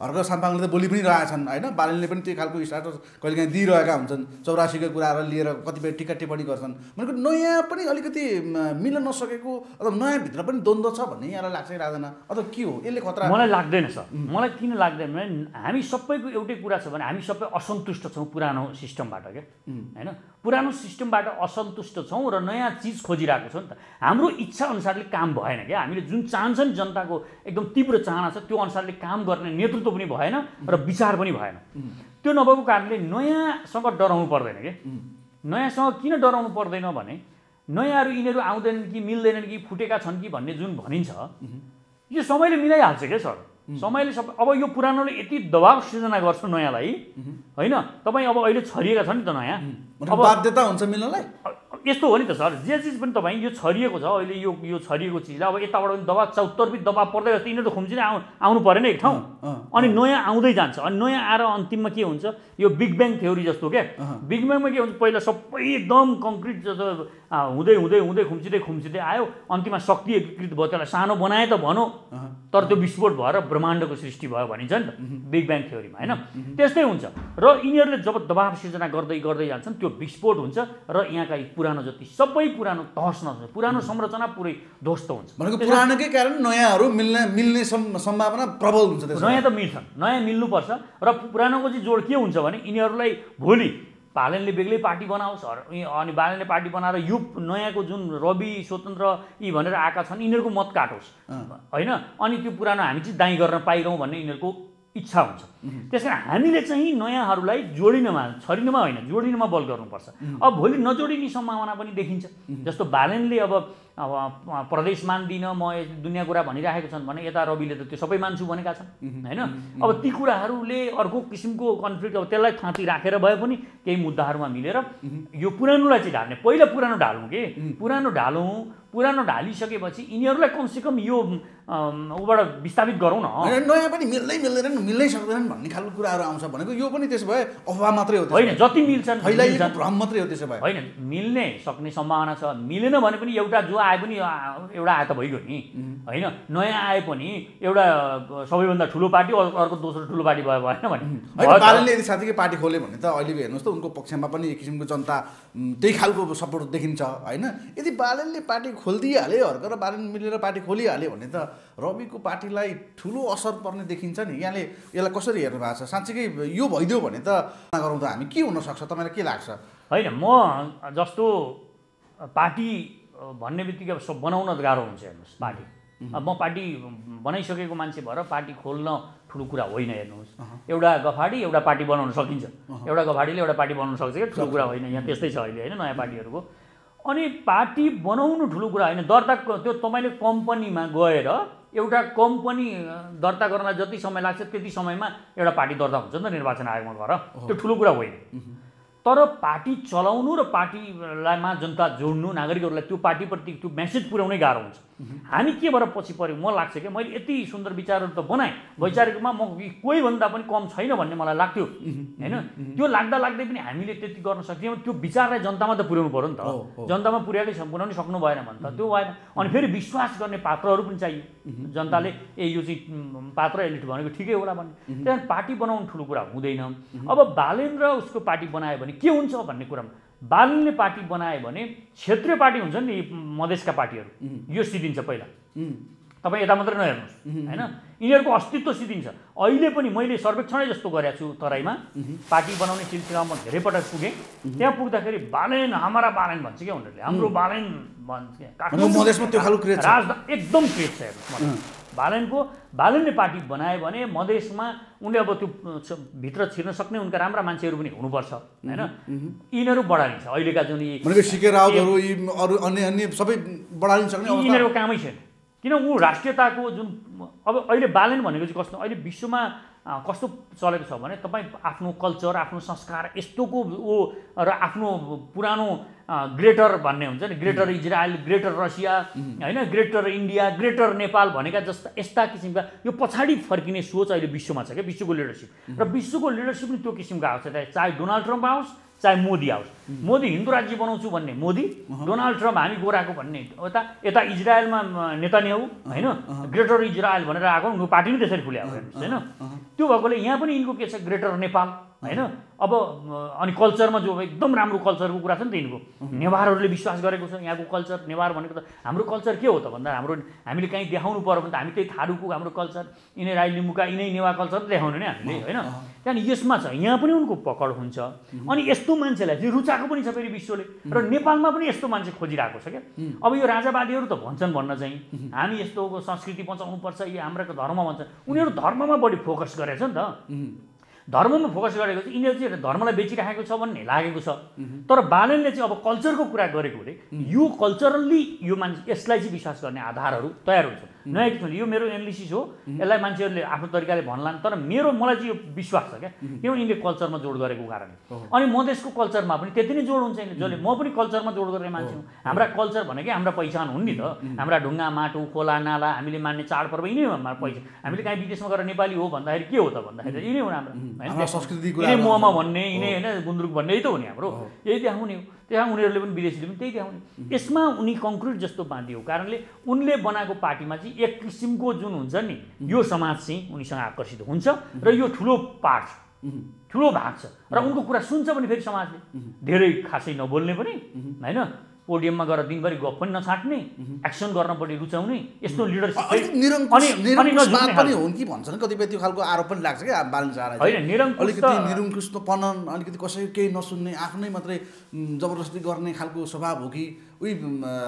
हर्क साम्पाङले त बोली पनि छन् होइन बालेनले पनि त्यही खालको स्टाटस कहिलेकाहीँ दिइरहेका हुन्छन् चौरासीको कुराहरू लिएर कतिपय टिका टिप्पणी गर्छन् भनेको नयाँ पनि अलिकति मिल्न नसकेको अथवा नयाँभित्र पनि द्वन्द्व छ भन्ने यहाँलाई लाग्छ कि लाग्दैन अथवा के हो यसले खतरा मलाई लाग्दैन सर मलाई किन लाग्दैन हामी सबैको एउटै कुरा छ भने हामी सबै असन्तुष्ट छौँ पुरानो सिस्टमबाट क्या होइन पुरानो सिस्टमबाट असन्तुष्ट छौँ र नयाँ चिज खोजिरहेको छौँ नि त हाम्रो इच्छा अनुसारले काम भएन क्या हामीले जुन चाहन्छ नि जनताको एकदम तीव्र चाहना छ त्यो अनुसारले काम गर्ने नेतृत्व पनि भएन र विचार पनि भएन त्यो नभएको कारणले नयाँसँग डराउनु पर्दैन क्या नयाँसँग किन डराउनु पर्दैन भने नयाँहरू यिनीहरू आउँदैनन् कि मिल्दैनन् कि फुटेका छन् कि भन्ने जुन भनिन्छ यो समयले मिलाइहाल्छ क्या सर समयले सब अब यो पुरानोले यति दबाब सृजना गर्छ नयाँलाई होइन तपाईँ अब अहिले छरिएका छ नि त नयाँ अब बाध्यता हुन्छ मिल्नलाई यस्तो हो नि त सर जे चिज पनि तपाईँ यो छरिएको छ अहिले यो यो छरिएको चिजलाई अब यताबाट पनि दबाब चौतर्फी दबाब पर्दै जस्तो यिनीहरू त खुम्ची आउ आउनु परेन एक ठाउँ अनि नयाँ आउँदै जान्छ अनि नयाँ आएर अन्तिममा के हुन्छ यो बिग ब्याङ थ्योरी जस्तो क्या बिग ब्याङमा के हुन्छ पहिला सबै एकदम कङ्क्रिट जस्तो हुँदै हुँदै हुँदै खुम्चिँदै खुम्चिँदै आयो अन्तिममा शक्ति एकीकृत भयो त्यसलाई सानो बनाए त भनौँ तर त्यो विस्फोट भएर ब्रह्माण्डको सृष्टि भयो भनिन्छ नि त बिग ब्याङ थ्योरीमा होइन त्यस्तै हुन्छ र यिनीहरूले जब दबाब सिर्जना गर्दै गर्दै जान्छन् त्यो विस्फोट हुन्छ र यहाँका पुरानो जति सबै पुरानो तहस नहस पुरानो संरचना पुरै ध्वस्त हुन्छ भनेको पुरानोकै कारण नयाँहरू मिल्ने मिल्ने सम्भावना प्रबल हुन्छ नयाँ त मिल्छन् नयाँ मिल्नुपर्छ र पुरानोको चाहिँ जोड के हुन्छ भने यिनीहरूलाई भोलि भालेनले बेग्लै पार्टी बनाओस् अनि भालेनले पार्टी बनाएर यो नयाँको जुन रवि स्वतन्त्र यी भनेर आएका छन् यिनीहरूको मत काटोस् होइन अनि त्यो पुरानो हामी चाहिँ दाइँ गर्न पाइरहँ भन्ने यिनीहरूको इच्छा हुन्छ त्यस कारण हामीले चाहिँ नयाँहरूलाई जोडिनमा छरिनमा होइन जोडिनमा बल गर्नुपर्छ अब भोलि नजोडिने सम्भावना पनि देखिन्छ जस्तो भालेनले अब अब प्रदेश मान्दिनँ म दुनियाँ कुरा भनिराखेको छन् भने यता रविले त त्यो सबै मान्छु भनेका छन् होइन अब ती कुराहरूले अर्को किसिमको कन्फ्लिक्ट अब त्यसलाई थाँती राखेर भए पनि केही मुद्दाहरूमा मिलेर यो पुरानोलाई चाहिँ ढाल्ने पहिला पुरानो ढालौँ कि पुरानो ढालौँ पुरानो ढालिसकेपछि यिनीहरूलाई कमसेकम यो ऊबाट विस्थापित गरौँ न नयाँ पनि मिल्दै मिल्दैन मिल्दै सक्दैनन् भन्ने खालको कुराहरू आउँछ भनेको यो पनि त्यसो भए अफवाह मात्रै हो होइन जति मिल्छन् भ्रम मात्रै हो त्यसो भए होइन मिल्ने सक्ने सम्भावना छ मिलेन भने पनि एउटा जो आए पनि एउटा आए त भइगयो नि होइन नयाँ आए पनि एउटा सबैभन्दा ठुलो पार्टी अर्को दोस्रो ठुलो पार्टी भयो भएन भने यदि साथीकै पार्टी खोल्यो भने त अहिले हेर्नुहोस् त उनको पक्षमा पनि एक किसिमको जनता त्यही खालको सपोर्ट देखिन्छ होइन यदि बालनले पार्टी खोलिदिइहाल्यो हर्क र बारे मिलेर पार्टी खोलिहाल्यो भने त रविको पार्टीलाई ठुलो असर पर्ने देखिन्छ नि यहाँले यसलाई कसरी हेर्नु भएको छ साँच्चीकै यो भइदियो भने त गरौँ त हामी के हुनसक्छ तपाईँलाई के लाग्छ होइन म जस्तो पार्टी भन्ने बित्तिकै अब बनाउन गाह्रो हुन्छ हेर्नुहोस् पार्टी अब म पार्टी बनाइसकेको मान्छे भएर पार्टी खोल्न ठुलो कुरा होइन हेर्नुहोस् एउटा गफाडी एउटा पार्टी बनाउन सकिन्छ एउटा गफाडीले एउटा पार्टी बनाउन सक्छ कि ठुलो कुरा होइन यहाँ त्यस्तै छ अहिले होइन नयाँ पार्टीहरूको अनि पार्टी बनाउनु ठुलो कुरा होइन दर्ता त्यो तपाईँले कम्पनीमा गएर एउटा कम्पनी दर्ता गर्न जति समय लाग्छ त्यति समयमा एउटा पार्टी दर्ता हुन्छ नि त निर्वाचन आयोगमा गएर त्यो ठुलो कुरा होइन तर पार्टी चलाउनु र पार्टीलाईमा जनता जोड्नु नागरिकहरूलाई त्यो पार्टीप्रति त्यो म्यासेज पुर्याउनै गाह्रो हुन्छ हामी के भएर पछि पऱ्यौँ म लाग्छ क्या मैले यति सुन्दर विचारहरू त बनाएँ वैचारिक म कोही भन्दा पनि कम छैन भन्ने मलाई लाग्थ्यो होइन त्यो लाग्दा लाग्दै पनि हामीले त्यति गर्न सक्थ्यौँ त्यो विचारलाई जनतामा त पुर्याउनु पऱ्यो नि त जनतामा पुर्याएकै पुर्याउनै सक्नु भएन भने त त्यो भएन अनि फेरि विश्वास गर्ने पात्रहरू पनि चाहियो जनताले ए यो चाहिँ पात्र एलिट भनेको ठिकै होला भन्ने त्यहाँदेखि पार्टी बनाउनु ठुलो कुरा हुँदैन अब बालेन्द्र उसको पार्टी बनायो भने के हुन्छ भन्ने कुरामा बालुङले पार्टी बनायो भने क्षेत्रीय पार्टी हुन्छ नि मधेसका पार्टीहरू यो सिद्धिन्छ पहिला तपाईँ यता मात्रै नहेर्नुहोस् होइन यिनीहरूको अस्तित्व सिद्धिन्छ अहिले पनि मैले सर्वेक्षणै जस्तो गरेको छु तराईमा पार्टी बनाउने सिलसिलामा म धेरै पटक पुगेँ त्यहाँ पुग्दाखेरि बालेन हाम्रा बालेन भन्छ क्या उनीहरूले हाम्रो बालेन भन्छ एकदम क्रेज छ हेर्नुहोस् भालनको भालनले पार्टी बनायो भने मधेसमा उनले अब त्यो भित्र छिर्न सक्ने उनका राम्रा मान्छेहरू पनि हुनुपर्छ होइन यिनीहरू बढालिन्छ अहिलेका जुन अन्य अन्य सबै यिनीहरूको कामै छैन किन ऊ राष्ट्रियताको जुन अब अहिले बालन भनेको चाहिँ कस्तो अहिले विश्वमा कस्तो चलेको छ भने तपाईँ आफ्नो कल्चर आफ्नो संस्कार यस्तोको ऊ र आफ्नो पुरानो ग्रेटर भन्ने हुन्छ नि ग्रेटर इजरायल ग्रेटर रसिया होइन ग्रेटर इन्डिया ग्रेटर नेपाल भनेका जस्ता यस्ता किसिमका यो पछाडि फर्किने सोच अहिले विश्वमा छ क्या विश्वको लिडरसिप र विश्वको लिडरसिप पनि त्यो किसिमको आउँछ चाहे डोनाल्ड ट्रम्प आओस् चाहे मोदी आओस् मोदी हिन्दू राज्य बनाउँछु भन्ने मोदी डोनाल्ड ट्रम्प हामी गोराको भन्ने यता यता इजरायलमा नेता हो होइन ग्रेटर इजरायल भनेर आएको उनको पार्टी पनि त्यसरी खुल्या हेर्नुहोस् होइन त्यो भएकोले यहाँ पनि यिनको के छ ग्रेटर नेपाल होइन अब अनि कल्चरमा जो एकदम राम्रो कल्चरको कुरा छ नि त यिनको नेवारहरूले विश्वास गरेको छ यहाँको कल्चर नेवार भनेको त हाम्रो कल्चर के हो त भन्दा हाम्रो हामीले कहीँ देखाउनु पऱ्यो भने त हामी त्यही थारूको हाम्रो कल्चर यिनै राई लिम्बुका यिनै नेवा कल्चर देखाउनु नै हामीले होइन त्यहाँदेखि यसमा छ यहाँ पनि उनको पकड हुन्छ अनि यस्तो मान्छेलाई चाहिँ रुचा खोजिरहेको पनि छ फेरि विश्वले र नेपालमा पनि यस्तो मान्छे खोजिरहेको छ क्या अब यो राजावादीहरू त भन्छन् भन्न चाहिँ हामी यस्तो संस्कृति बचाउनुपर्छ यो हाम्रो धर्म भन्छ उनीहरू धर्ममा बढी फोकस गरेछ नि त धर्ममा फोकस गरेको चाहिँ यिनीहरू चाहिँ धर्मलाई बेचिराखेको छ भन्ने लागेको छ तर बालनले चाहिँ अब कल्चरको कुरा गरेको हुँदै यो कल्चरल्ली यो मान्छे यसलाई चाहिँ विश्वास गर्ने आधारहरू तयार हुन्छ नयाँ किसिमले यो मेरो एनालिसिस हो यसलाई मान्छेहरूले आफ्नो तरिकाले भन्लान् तर मेरो मलाई चाहिँ यो विश्वास छ क्या यो यिनले कल्चरमा जोड गरेको कारणले अनि मधेसको कल्चरमा पनि त्यति नै जोड हुन्छ नि जसले म पनि कल्चरमा जोड गर्ने मान्छे हुँ हाम्रा कल्चर भनेकै हाम्रा पहिचान हुन् नि त हाम्रा ढुङ्गा माटो खोला नाला हामीले मान्ने चाडपर्व यिनै हो हाम्रो पहिचान हामीले कहीँ विदेशमा गएर नेपाली हो भन्दाखेरि के हो त भन्दाखेरि यिनै हो हाम्रो संस्कृति यिनै मोमा भन्ने यिनै होइन गुन्द्रुक भन्ने यही त हो नि हाम्रो यही देखाउने हो त्यहाँ उनीहरूले पनि विदेशीले पनि त्यही देखाउने यसमा उनी कङ्क्रिट जस्तो बाँधियो कारणले उनले बनाएको पार्टीमा चाहिँ एक किसिमको जुन हुन्छ नि यो समाज चाहिँ उनीसँग आकर्षित हुन्छ र यो ठुलो पार्ट ठुलो भाग छ र उनको कुरा सुन्छ पनि फेरि समाजले धेरै खासै नबोल्ने पनि होइन पोडियममा गएर दिनभरि गफ पनि नछाट्ने एक्सन गर्नपट्टि रुचाउने यस्तो लिडरसिप पनि कि भन्छन् कतिपय त्यो खालको आरोप पनि लाग्छ क्या होइन निरङ्कुश अलिकति अलिकति कसैको केही नसुन्ने आफ्नै मात्रै जबरजस्ती गर्ने खालको स्वभाव हो कि उही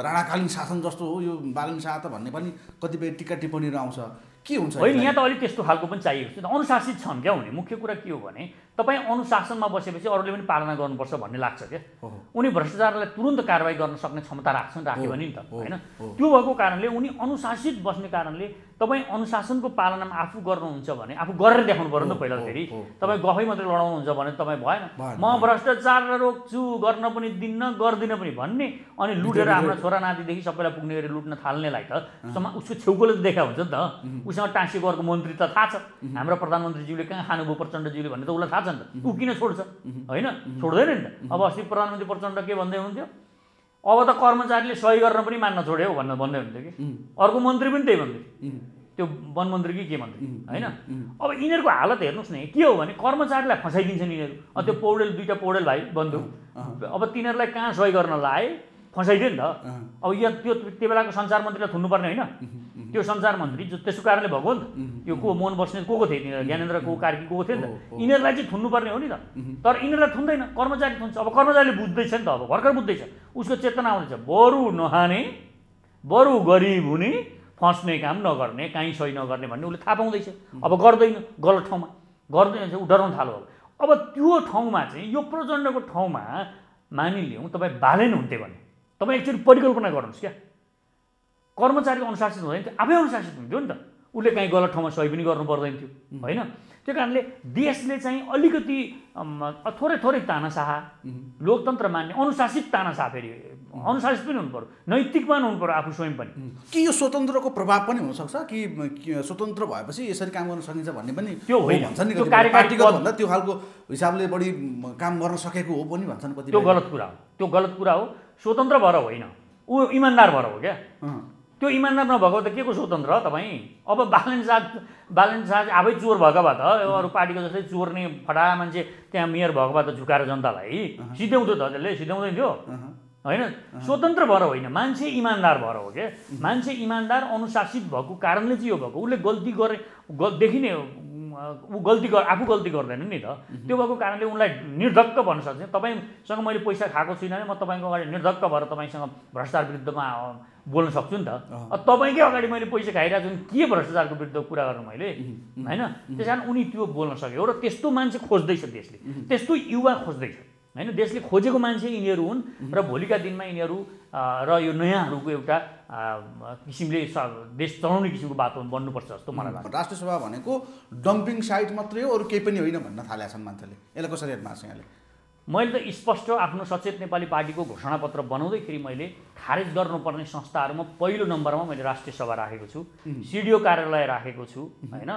राणाकालीन शासन जस्तो हो यो बालिन शाह त भन्ने पनि कतिपय टिका टिप्पणीहरू आउँछ के हुन्छ होइन यहाँ त अलिक त्यस्तो खालको पनि चाहिएको छ अनुशासित छन् क्या हुने मुख्य कुरा के हो भने तपाईँ अनुशासनमा बसेपछि अरूले पनि पालना गर्नुपर्छ भन्ने लाग्छ क्या उनी भ्रष्टाचारलाई तुरन्त कारवाही गर्न सक्ने क्षमता राख्छन् राख्यो भने नि त होइन त्यो भएको कारणले उनी अनुशासित बस्ने कारणले तपाईँ अनुशासनको पालनामा आफू गर्नुहुन्छ भने आफू गरेर देखाउनु पऱ्यो नि त पहिला फेरि तपाईँ गफै मात्रै लडाउनुहुन्छ भने तपाईँ भएन म भ्रष्टाचार रोक्छु गर्न पनि दिन्न गर्दिनँ पनि भन्ने अनि लुटेर आफ्नो छोरा नातिदेखि सबैलाई पुग्ने गरी लुट्न थाल्नेलाई त उसको छेउकोले त देखा हुन्छ नि त उसँग टाँसी अर्को मन्त्री त थाहा छ हाम्रो प्रधानमन्त्रीज्यूले कहाँ खानुभयो प्रचण्डज्यूले भन्ने त उसलाई थाहा थाहा छ नि त ऊ किन छोड्छ होइन छोड्दैन नि त अब अस्ति प्रधानमन्त्री प्रचण्ड के भन्दै हुन्थ्यो अब त कर्मचारीले सही गर्न पनि मान्न छोड्यो भनेर भन्दै हुन्थ्यो कि अर्को मन्त्री पनि त्यही भन्थ्यो त्यो वन मन्त्री कि के भन्थ्यो होइन अब यिनीहरूको हालत हेर्नुहोस् न के हो भने कर्मचारीलाई फसाइदिन्छन् यिनीहरू अब त्यो पौडेल दुईवटा पौडेल भाइ बन्धु अब तिनीहरूलाई कहाँ सही गर्न लाए फसाइदियो नि त अब यो त्यो त्यो बेलाको सञ्चार मन्त्रीलाई थुन्नुपर्ने होइन त्यो सञ्चार मन्त्री जो त्यसको कारणले भएको नि त यो को मोहन बस्नेत को को थिए तिनीहरू ज्ञानेन्द्र को कार्की को को थियो नि त यिनीहरूलाई चाहिँ थुन्नुपर्ने हो नि त तर यिनीहरूलाई थुन्दैन कर्मचारी थुन्छ अब कर्मचारीले बुझ्दैछ नि त अब भर्खर बुझ्दैछ उसको चेतना आउँदैछ बरु नहाने बरु गरिब हुने फस्ने काम नगर्ने काहीँ सही नगर्ने भन्ने उसले थाहा पाउँदैछ अब गर्दैन गलत ठाउँमा गर्दैन चाहिँ ऊ डराउनु थालो अब त्यो ठाउँमा चाहिँ यो प्रचण्डको ठाउँमा मानिलिउँ तपाईँ बालेन हुन्थ्यो भने तपाईँ एकचोटि परिकल्पना गर्नुहोस् क्या कर्मचारी अनुशासित हुँदैन थियो आफै अनुशासित हुन्थ्यो नि त उसले काहीँ गलत ठाउँमा सही पनि गर्नु पर्दैन थियो होइन त्यो कारणले देशले चाहिँ अलिकति थोरै थोरै तानासाह लोकतन्त्र मान्ने अनुशासित तानासाह फेरि अनुशासित पनि हुनु पऱ्यो नैतिकवान हुनु पऱ्यो आफू स्वयं पनि कि यो स्वतन्त्रको प्रभाव पनि हुनसक्छ कि स्वतन्त्र भएपछि यसरी काम गर्न सकिन्छ भन्ने पनि त्यो होइन त्यो भन्दा त्यो खालको हिसाबले बढी काम गर्न सकेको हो पनि भन्छन् कति त्यो गलत कुरा हो त्यो गलत कुरा हो स्वतन्त्र भएर होइन ऊ इमान्दार भएर हो क्या त्यो इमान्दार नभएको त के को स्वतन्त्र तपाईँ अब बालन साग बालन साग आफै चोर भएको भए त अरू पार्टीको जस्तै चोर्ने फटा मान्छे त्यहाँ मेयर भएको भए त झुकाएर जनतालाई सिध्याउँथ्यो त त्यसले सिध्याउँदैन थियो होइन स्वतन्त्र भएर होइन मान्छे इमान्दार भएर हो क्या मान्छे इमान्दार अनुशासित भएको कारणले चाहिँ यो भएको उसले गल्ती गरे देखि नै ऊ गल्ती गर आफू गल्ती गर्दैन नि त त्यो भएको कारणले उनलाई निर्धक्क भन्न सक्छ तपाईँसँग मैले पैसा खाएको छुइनँ भने म तपाईँको अगाडि निर्धक्क भएर तपाईँसँग भ्रष्टाचार विरुद्धमा बोल्न सक्छु नि त तपाईँकै अगाडि मैले पैसा खाइरहेको छु के भ्रष्टाचारको विरुद्ध कुरा गर्नु मैले होइन त्यस कारण उनी त्यो बोल्न सक्यो र त्यस्तो मान्छे खोज्दैछ देशले त्यस्तो युवा खोज्दैछ होइन देशले खोजेको मान्छे यिनीहरू हुन् र भोलिका दिनमा यिनीहरू र यो नयाँहरूको एउटा किसिमले देश चलाउने किसिमको वातावरण बन्नुपर्छ जस्तो मलाई लाग्छ राष्ट्रसभा भनेको डम्पिङ साइट मात्रै हो अरू केही पनि होइन भन्न थाले छन् मान्छेले यसलाई कसरी हेर्नु छ यहाँले मैले त स्पष्ट आफ्नो सचेत नेपाली पार्टीको घोषणापत्र बनाउँदैखेरि मैले खारेज गर्नुपर्ने संस्थाहरूमा पहिलो नम्बरमा मैले राष्ट्रिय सभा राखेको छु सिडिओ कार्यालय राखेको छु होइन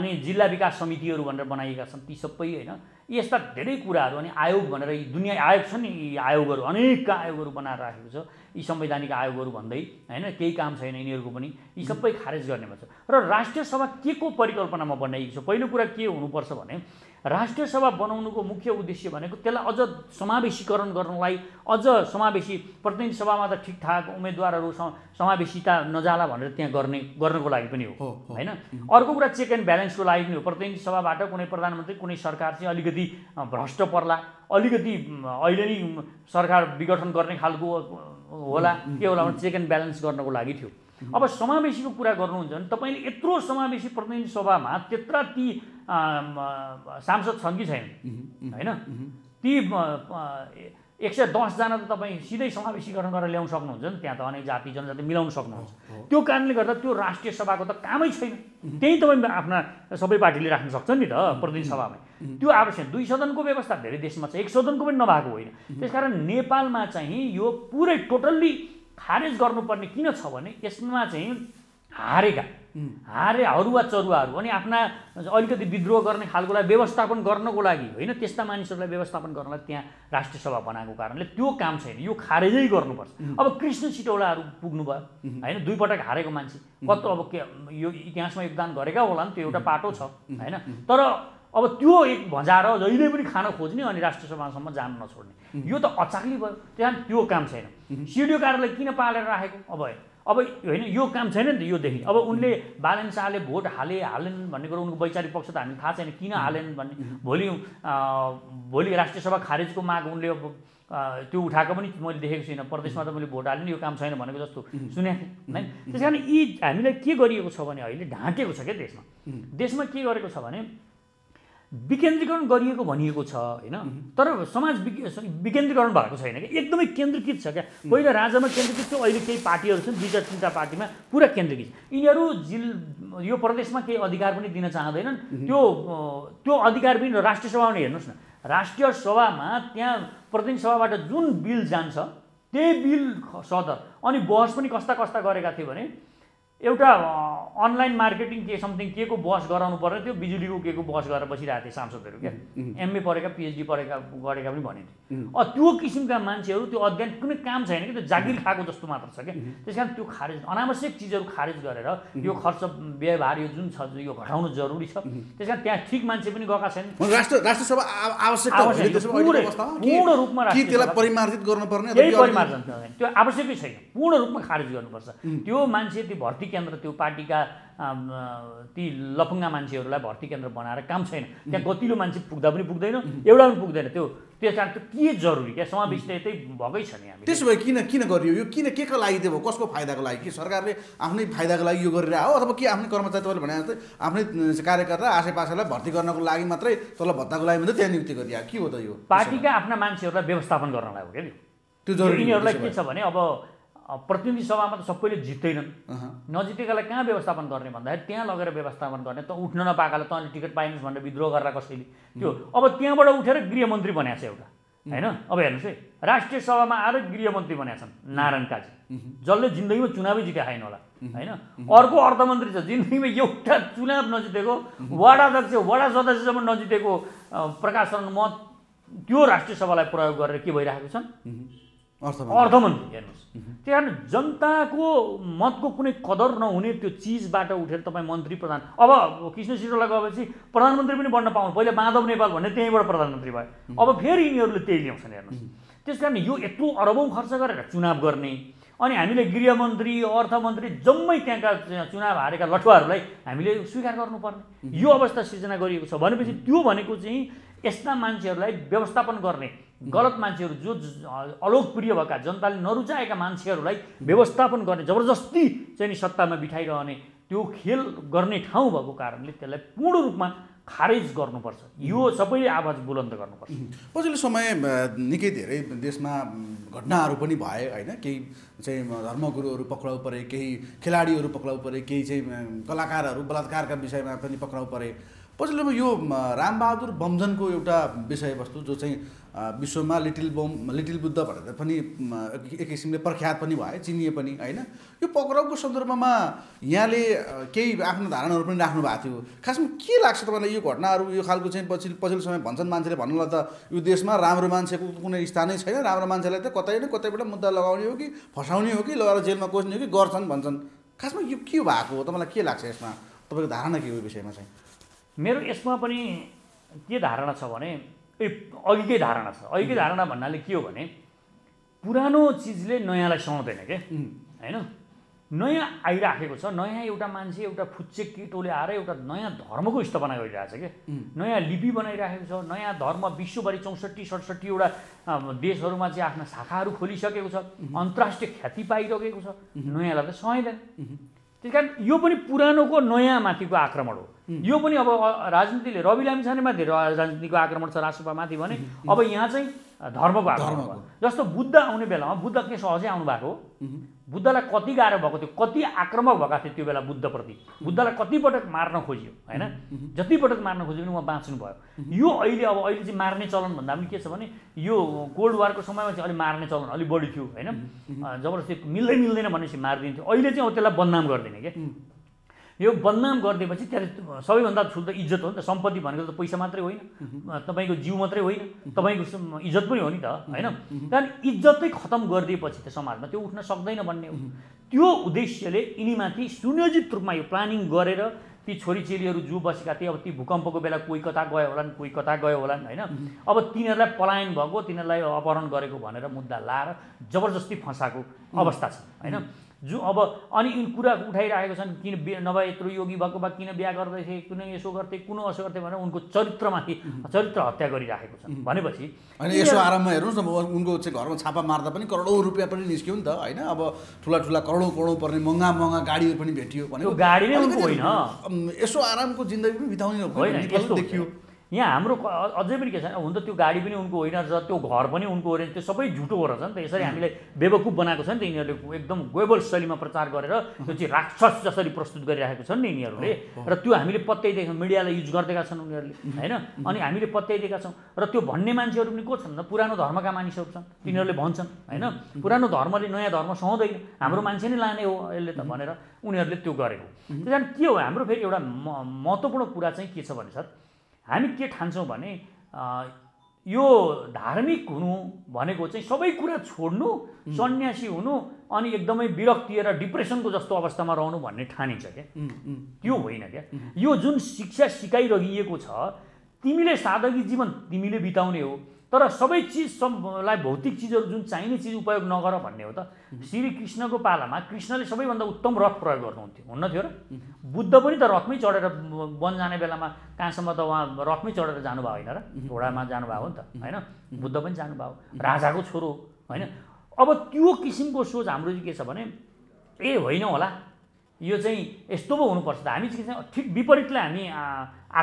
अनि जिल्ला विकास समितिहरू भनेर बनाइएका छन् ती सबै होइन यस्ता धेरै कुराहरू अनि आयोग भनेर यी दुनियाँ आयोग छन् नि यी आयोगहरू अनेकका आयोगहरू बनाएर राखेको छ यी संवैधानिक आयोगहरू भन्दै होइन केही काम छैन यिनीहरूको पनि यी सबै खारेज गर्नेमा छ र राष्ट्रिय सभा के को परिकल्पनामा बनाइएको छ पहिलो कुरा के हुनुपर्छ भने राष्ट्रिय सभा बनाउनुको मुख्य उद्देश्य भनेको त्यसलाई अझ समावेशीकरण गर्नलाई अझ समावेशी प्रतिनिधि सभामा त ठिकठाक उम्मेदवारहरू समावेशिता नजाला भनेर त्यहाँ गर्ने गर्नको लागि पनि हो होइन अर्को कुरा चेक एन्ड ब्यालेन्सको लागि पनि हो प्रतिनिधि सभाबाट कुनै प्रधानमन्त्री कुनै सरकार चाहिँ अलिकति अलिकति भ्रष्ट पर्ला अलिकति अहिले नै सरकार विघटन गर्ने खालको होला के होला भने चेक एन्ड ब्यालेन्स गर्नको लागि थियो अब समावेशीको कुरा गर्नुहुन्छ भने तपाईँले यत्रो समावेशी प्रतिनिधि सभामा त्यत्रा ती सांसद छन् कि छैन होइन ती एक सय दसजना त तपाईँ सिधै समावेशीकरण गरेर ल्याउन सक्नुहुन्छ नि त्यहाँ त अनेक जाति जनजाति मिलाउन सक्नुहुन्छ त्यो कारणले गर्दा त्यो राष्ट्रिय सभाको त कामै छैन त्यहीँ तपाईँ आफ्ना सबै पार्टीले राख्न सक्छ नि त प्रतिनिधि सभामै त्यो आवश्यक दुई सदनको व्यवस्था धेरै देशमा छ एक सदनको पनि नभएको होइन त्यसकारण नेपालमा चाहिँ यो पुरै टोटल्ली खारेज गर्नुपर्ने किन छ भने यसमा चाहिँ हारेका हारे हरुवा चरुवाहरू अनि आफ्ना अलिकति विद्रोह गर्ने खालकोलाई व्यवस्थापन गर्नको लागि होइन त्यस्ता मानिसहरूलाई व्यवस्थापन गर्नलाई त्यहाँ राष्ट्रिय सभा बनाएको कारणले त्यो काम छैन यो खारेजै गर्नुपर्छ अब कृष्ण सिटौलाहरू पुग्नुभयो होइन दुईपटक हारेको मान्छे कत्रो अब के यो इतिहासमा योगदान गरेका होला नि त्यो एउटा पाटो छ होइन तर अब त्यो एक भजाएर जहिले पनि खान खोज्ने अनि राष्ट्रिय सभासम्म जान नछोड्ने यो त अचाक्ली भयो त्यहाँ त्यो काम छैन सिडिओ कार्यालय किन पालेर राखेको अब अब होइन यो काम छैन नि त योदेखि अब उनले बालन शाहले भोट हाले हालेन भन्ने कुरो उनको वैचारिक पक्ष त हामी थाहा छैन किन हालेन भन्ने भोलि भोलि राष्ट्रिय सभा खारेजको माग उनले अब त्यो उठाएको पनि मैले देखेको छुइनँ प्रदेशमा त मैले भोट हालेँ यो काम छैन भनेको जस्तो सुनेको थिएँ होइन त्यस कारण यी हामीलाई के गरिएको छ भने अहिले ढाँकेको छ क्या देशमा देशमा के गरेको छ भने विकेन्द्रीकरण गरिएको भनिएको छ होइन तर समाज विकेन्द्रीकरण भएको छैन कि एकदमै केन्द्रीकृत छ क्या पहिला राजामा केन्द्रीकृत थियो अहिले केही पार्टीहरू छन् दुईवटा तिनवटा पार्टीमा पुरा केन्द्रीकृत यिनीहरू जिल यो प्रदेशमा केही अधिकार पनि दिन चाहँदैनन् त्यो त्यो अधिकार पनि राष्ट्रिय सभामा हेर्नुहोस् न राष्ट्रिय सभामा त्यहाँ प्रतिनिधि सभाबाट जुन बिल जान्छ त्यही बिल सदर अनि बहस पनि कस्ता कस्ता गरेका थियो भने एउटा अनलाइन मार्केटिङ के समथिङ के को बस गराउनु पर्ने त्यो बिजुलीको के को बस गरेर बसिरहेको थिएँ सांसदहरू क्या एमए पढेका पिएचडी पढेका गरेका पनि भनेको अब त्यो किसिमका मान्छेहरू त्यो अध्ययन कुनै काम छैन कि त्यो जागिर खाएको जस्तो मात्र छ क्या त्यस कारण त्यो खारेज अनावश्यक चिजहरू खारेज गरेर यो खर्च व्यवहार यो जुन छ यो घटाउनु जरुरी छ त्यस कारण त्यहाँ ठिक मान्छे पनि गएका छैन राष्ट्र राष्ट्रसभा पूर्ण रूपमा त्यो आवश्यकै छैन पूर्ण रूपमा खारेज गर्नुपर्छ त्यो मान्छे त्यो भर्ती भर्ती केन्द्र त्यो पार्टीका ती लफुङ्गा मान्छेहरूलाई भर्ती केन्द्र बनाएर काम छैन त्यहाँ गतिलो मान्छे पुग्दा पनि पुग्दैन एउटा पनि पुग्दैन त्यो त्यस कारण त्यो के जरुरी क्या समावेश त यतै भएकै छ नि त्यसो भए किन किन गरियो यो किन के का लागि त्यो कसको फाइदाको लागि कि सरकारले आफ्नै फाइदाको लागि यो गरेर हो अथवा के आफ्नै कर्मचारी तपाईँले भने जस्तै आफ्नै कार्यकर्ता आसेपासेलाई भर्ती गर्नको लागि मात्रै तल भत्ताको लागि मात्रै त्यहाँ नियुक्ति गरियो के हो त यो पार्टीका आफ्ना मान्छेहरूलाई व्यवस्थापन गर्नलाई हो क्या त्यो जरुरी यिनीहरूलाई के छ भने अब प्रतिनिधि सभामा त सबैले जित्दैनन् नजितेकालाई कहाँ व्यवस्थापन गर्ने भन्दाखेरि त्यहाँ लगेर व्यवस्थापन गर्ने त उठ्न नपाएकालाई तँले टिकट पाइनुहोस् भनेर विद्रोह गरेर कसैले त्यो अब त्यहाँबाट उठेर गृहमन्त्री बनाएको छ एउटा होइन अब हेर्नुहोस् है राष्ट्रिय सभामा आएर गृहमन्त्री बनाएको छन् नारायण काजी जसले जिन्दगीमा चुनावै जिते खाएन होला होइन अर्को अर्थमन्त्री छ जिन्दगीमा एउटा चुनाव नजितेको अध्यक्ष वडा सदस्यसम्म नजितेको प्रकाशन मत त्यो राष्ट्रिय सभालाई प्रयोग गरेर के भइरहेको छन् अर्थमन हेर्नुहोस् त्यही कारण जनताको मतको कुनै कदर नहुने त्यो चिजबाट उठेर तपाईँ मन्त्री प्रधान अब कृष्ण सिरोला गएपछि प्रधानमन्त्री पनि बन्न पाउनु पहिले माधव नेपाल भन्ने त्यहीँबाट प्रधानमन्त्री भयो अब फेरि यिनीहरूले त्यही ल्याउँछन् हेर्नुहोस् त्यस कारण यो यत्रो अरबौँ खर्च गरेर चुनाव गर्ने अनि हामीले गृहमन्त्री अर्थमन्त्री जम्मै त्यहाँका चुनाव हारेका लठुवाहरूलाई हामीले स्वीकार गर्नुपर्ने यो अवस्था सिर्जना गरिएको छ भनेपछि त्यो भनेको चाहिँ यस्ता मान्छेहरूलाई व्यवस्थापन गर्ने गलत मान्छेहरू जो अलोकप्रिय भएका जनताले नरुचाएका मान्छेहरूलाई व्यवस्थापन गर्ने जबरजस्ती चाहिँ नि सत्तामा बिठाइरहने त्यो खेल गर्ने ठाउँ भएको कारणले त्यसलाई पूर्ण रूपमा खारेज गर्नुपर्छ यो सबैले आवाज बुलन्द गर्नुपर्छ पछिल्लो समय निकै धेरै देशमा घटनाहरू पनि भए होइन केही चाहिँ धर्मगुरुहरू पक्राउ परे केही खेलाडीहरू पक्राउ परे केही चाहिँ कलाकारहरू बलात्कारका विषयमा पनि पक्राउ परे पछिल्लो यो रामबहादुर बम्जनको एउटा विषयवस्तु जो चाहिँ विश्वमा लिटिल बम लिटिल बुद्ध भनेर पनि एक किसिमले प्रख्यात पनि भए चिनिए पनि होइन यो पक्राउको सन्दर्भमा यहाँले केही आफ्नो धारणाहरू पनि राख्नु भएको थियो खासमा के लाग्छ तपाईँलाई यो घटनाहरू यो खालको चाहिँ पछि पछिल्लो समय भन्छन् मान्छेले भन्नुलाई त यो देशमा राम्रो मान्छेको कुनै स्थानै छैन राम्रो मान्छेलाई त कतै न कतैबाट मुद्दा लगाउने हो कि फसाउने हो कि लगाएर जेलमा कोच्ने हो कि गर्छन् भन्छन् खासमा यो के भएको हो तपाईँलाई के लाग्छ यसमा तपाईँको धारणा के हो यो विषयमा चाहिँ मेरो यसमा पनि के धारणा छ भने ए अघिकै धारणा छ अघिकै धारणा भन्नाले के हो भने पुरानो चिजले नयाँलाई सहँदैन क्या होइन नयाँ आइराखेको छ नयाँ एउटा मान्छे एउटा फुच्चे केटोले आएर एउटा नयाँ धर्मको स्थापना गरिरहेको छ क्या नयाँ लिपि बनाइराखेको छ नयाँ धर्म विश्वभरि चौसठी सडसठीवटा देशहरूमा चाहिँ आफ्ना शाखाहरू खोलिसकेको छ अन्तर्राष्ट्रिय ख्याति पाइरहेको छ नयाँलाई त सहाइँदैन त्यस कारण यो पनि पुरानोको नयाँ माथिको आक्रमण हो यो पनि अब राजनीतिले रवि धेरै राजनीतिको आक्रमण छ रासुपामाथि भने अब यहाँ चाहिँ धर्मको आक्रमण भयो जस्तो बुद्ध आउने बेलामा बुद्ध के सहजै आउनु भएको बुद्धलाई कति गाह्रो भएको थियो कति आक्रमक भएको थियो त्यो बेला बुद्धप्रति बुद्धलाई कतिपटक मार्न खोज्यो होइन जतिपटक मार्न खोज्यो भने उहाँ बाँच्नु भयो यो अहिले अब अहिले चाहिँ मार्ने चलन भन्दा पनि के छ भने यो कोल्ड वारको समयमा चाहिँ अलिक मार्ने चलन अलिक बढी थियो होइन जबरजस्ती मिल्दै मिल्दैन भनेपछि मारिदिन्थ्यो अहिले चाहिँ अब त्यसलाई बदनाम गरिदिने क्या यो बदनाम गरिदिएपछि त्यहाँ सबैभन्दा ठुलो त इज्जत हो नि त सम्पत्ति भनेको त पैसा मात्रै होइन तपाईँको जिउ मात्रै होइन तपाईँको इज्जत पनि हो नि त होइन त्यहाँदेखि इज्जतै खतम गरिदिएपछि त समाजमा त्यो उठ्न सक्दैन भन्ने त्यो उद्देश्यले यिनीमाथि सुनियोजित रूपमा यो प्लानिङ गरेर ती छोरीचेलीहरू जो बसेका थिए अब ती भूकम्पको बेला कोही कता गयो होलान् कोही कता गयो होलान् होइन अब तिनीहरूलाई पलायन भएको तिनीहरूलाई अपहरण गरेको भनेर मुद्दा लाएर जबरजस्ती फँसाएको अवस्था छ होइन जो अब अनि यिन कुरा उठाइरहेका छन् किन नभए यत्रो योगी भएको भए किन बिहा गर्दैथे किन यसो गर्थे कुन असो गर्थे भनेर उनको चरित्रमाथि चरित्र हत्या गरिराखेको छन् भनेपछि अनि यसो आराममा हेर्नुहोस् न उनको चाहिँ घरमा छापा मार्दा पनि करोडौँ रुपियाँ पनि निस्क्यो नि त होइन अब ठुला ठुला करोडौँ करोडौँ पर्ने महँगा महँगा गाडीहरू पनि भेटियो भने गाडी नै होइन यसो आरामको जिन्दगी पनि बिताउने होइन यहाँ हाम्रो अझै पनि के छैन हुन त त्यो गाडी पनि उनको होइन रहेछ त्यो घर पनि उनको होइन त्यो सबै झुटो हो रहेछ नि त यसरी हामीलाई बेबकुप बनाएको छ नि त यिनीहरूले एकदम गोबल शैलीमा प्रचार गरेर त्यो चाहिँ राक्षस जसरी प्रस्तुत गरिरहेको छन् नि यिनीहरूले र त्यो हामीले पत्याइदिएका छौँ मिडियालाई युज गरिदिएका छन् उनीहरूले होइन अनि हामीले पत्याइदिएका छौँ र त्यो भन्ने मान्छेहरू पनि को छन् त पुरानो धर्मका मानिसहरू छन् तिनीहरूले भन्छन् होइन पुरानो धर्मले नयाँ धर्म सहँदैन हाम्रो मान्छे नै लाने हो यसले त भनेर उनीहरूले त्यो गरेको त्यस कारण के हो हाम्रो फेरि एउटा महत्त्वपूर्ण कुरा चाहिँ के छ भने सर हामी के ठान्छौँ भने यो धार्मिक हुनु भनेको चाहिँ सबै कुरा छोड्नु सन्यासी हुनु अनि एकदमै विरक्तिएर डिप्रेसनको जस्तो अवस्थामा रहनु भन्ने ठानिन्छ क्या त्यो होइन क्या यो जुन शिक्षा सिकाइरहेको छ तिमीले साधकी जीवन तिमीले बिताउने हो तर सबै चिज सबलाई भौतिक चिजहरू जुन चाहिने चिज उपयोग नगर भन्ने हो त श्री कृष्णको पालामा कृष्णले सबैभन्दा उत्तम रथ प्रयोग गर्नुहुन्थ्यो हुन्न थियो र बुद्ध पनि त रथमै चढेर वन जाने बेलामा कहाँसम्म त उहाँ रथमै चढेर जानुभयो होइन र घोडामा जानुभयो हो नि त होइन बुद्ध पनि जानुभयो राजाको छोरो होइन अब त्यो किसिमको सोच हाम्रो चाहिँ के छ भने ए होइन होला यो चाहिँ यस्तो पो हुनुपर्छ त हामी चाहिँ ठिक विपरीतलाई हामी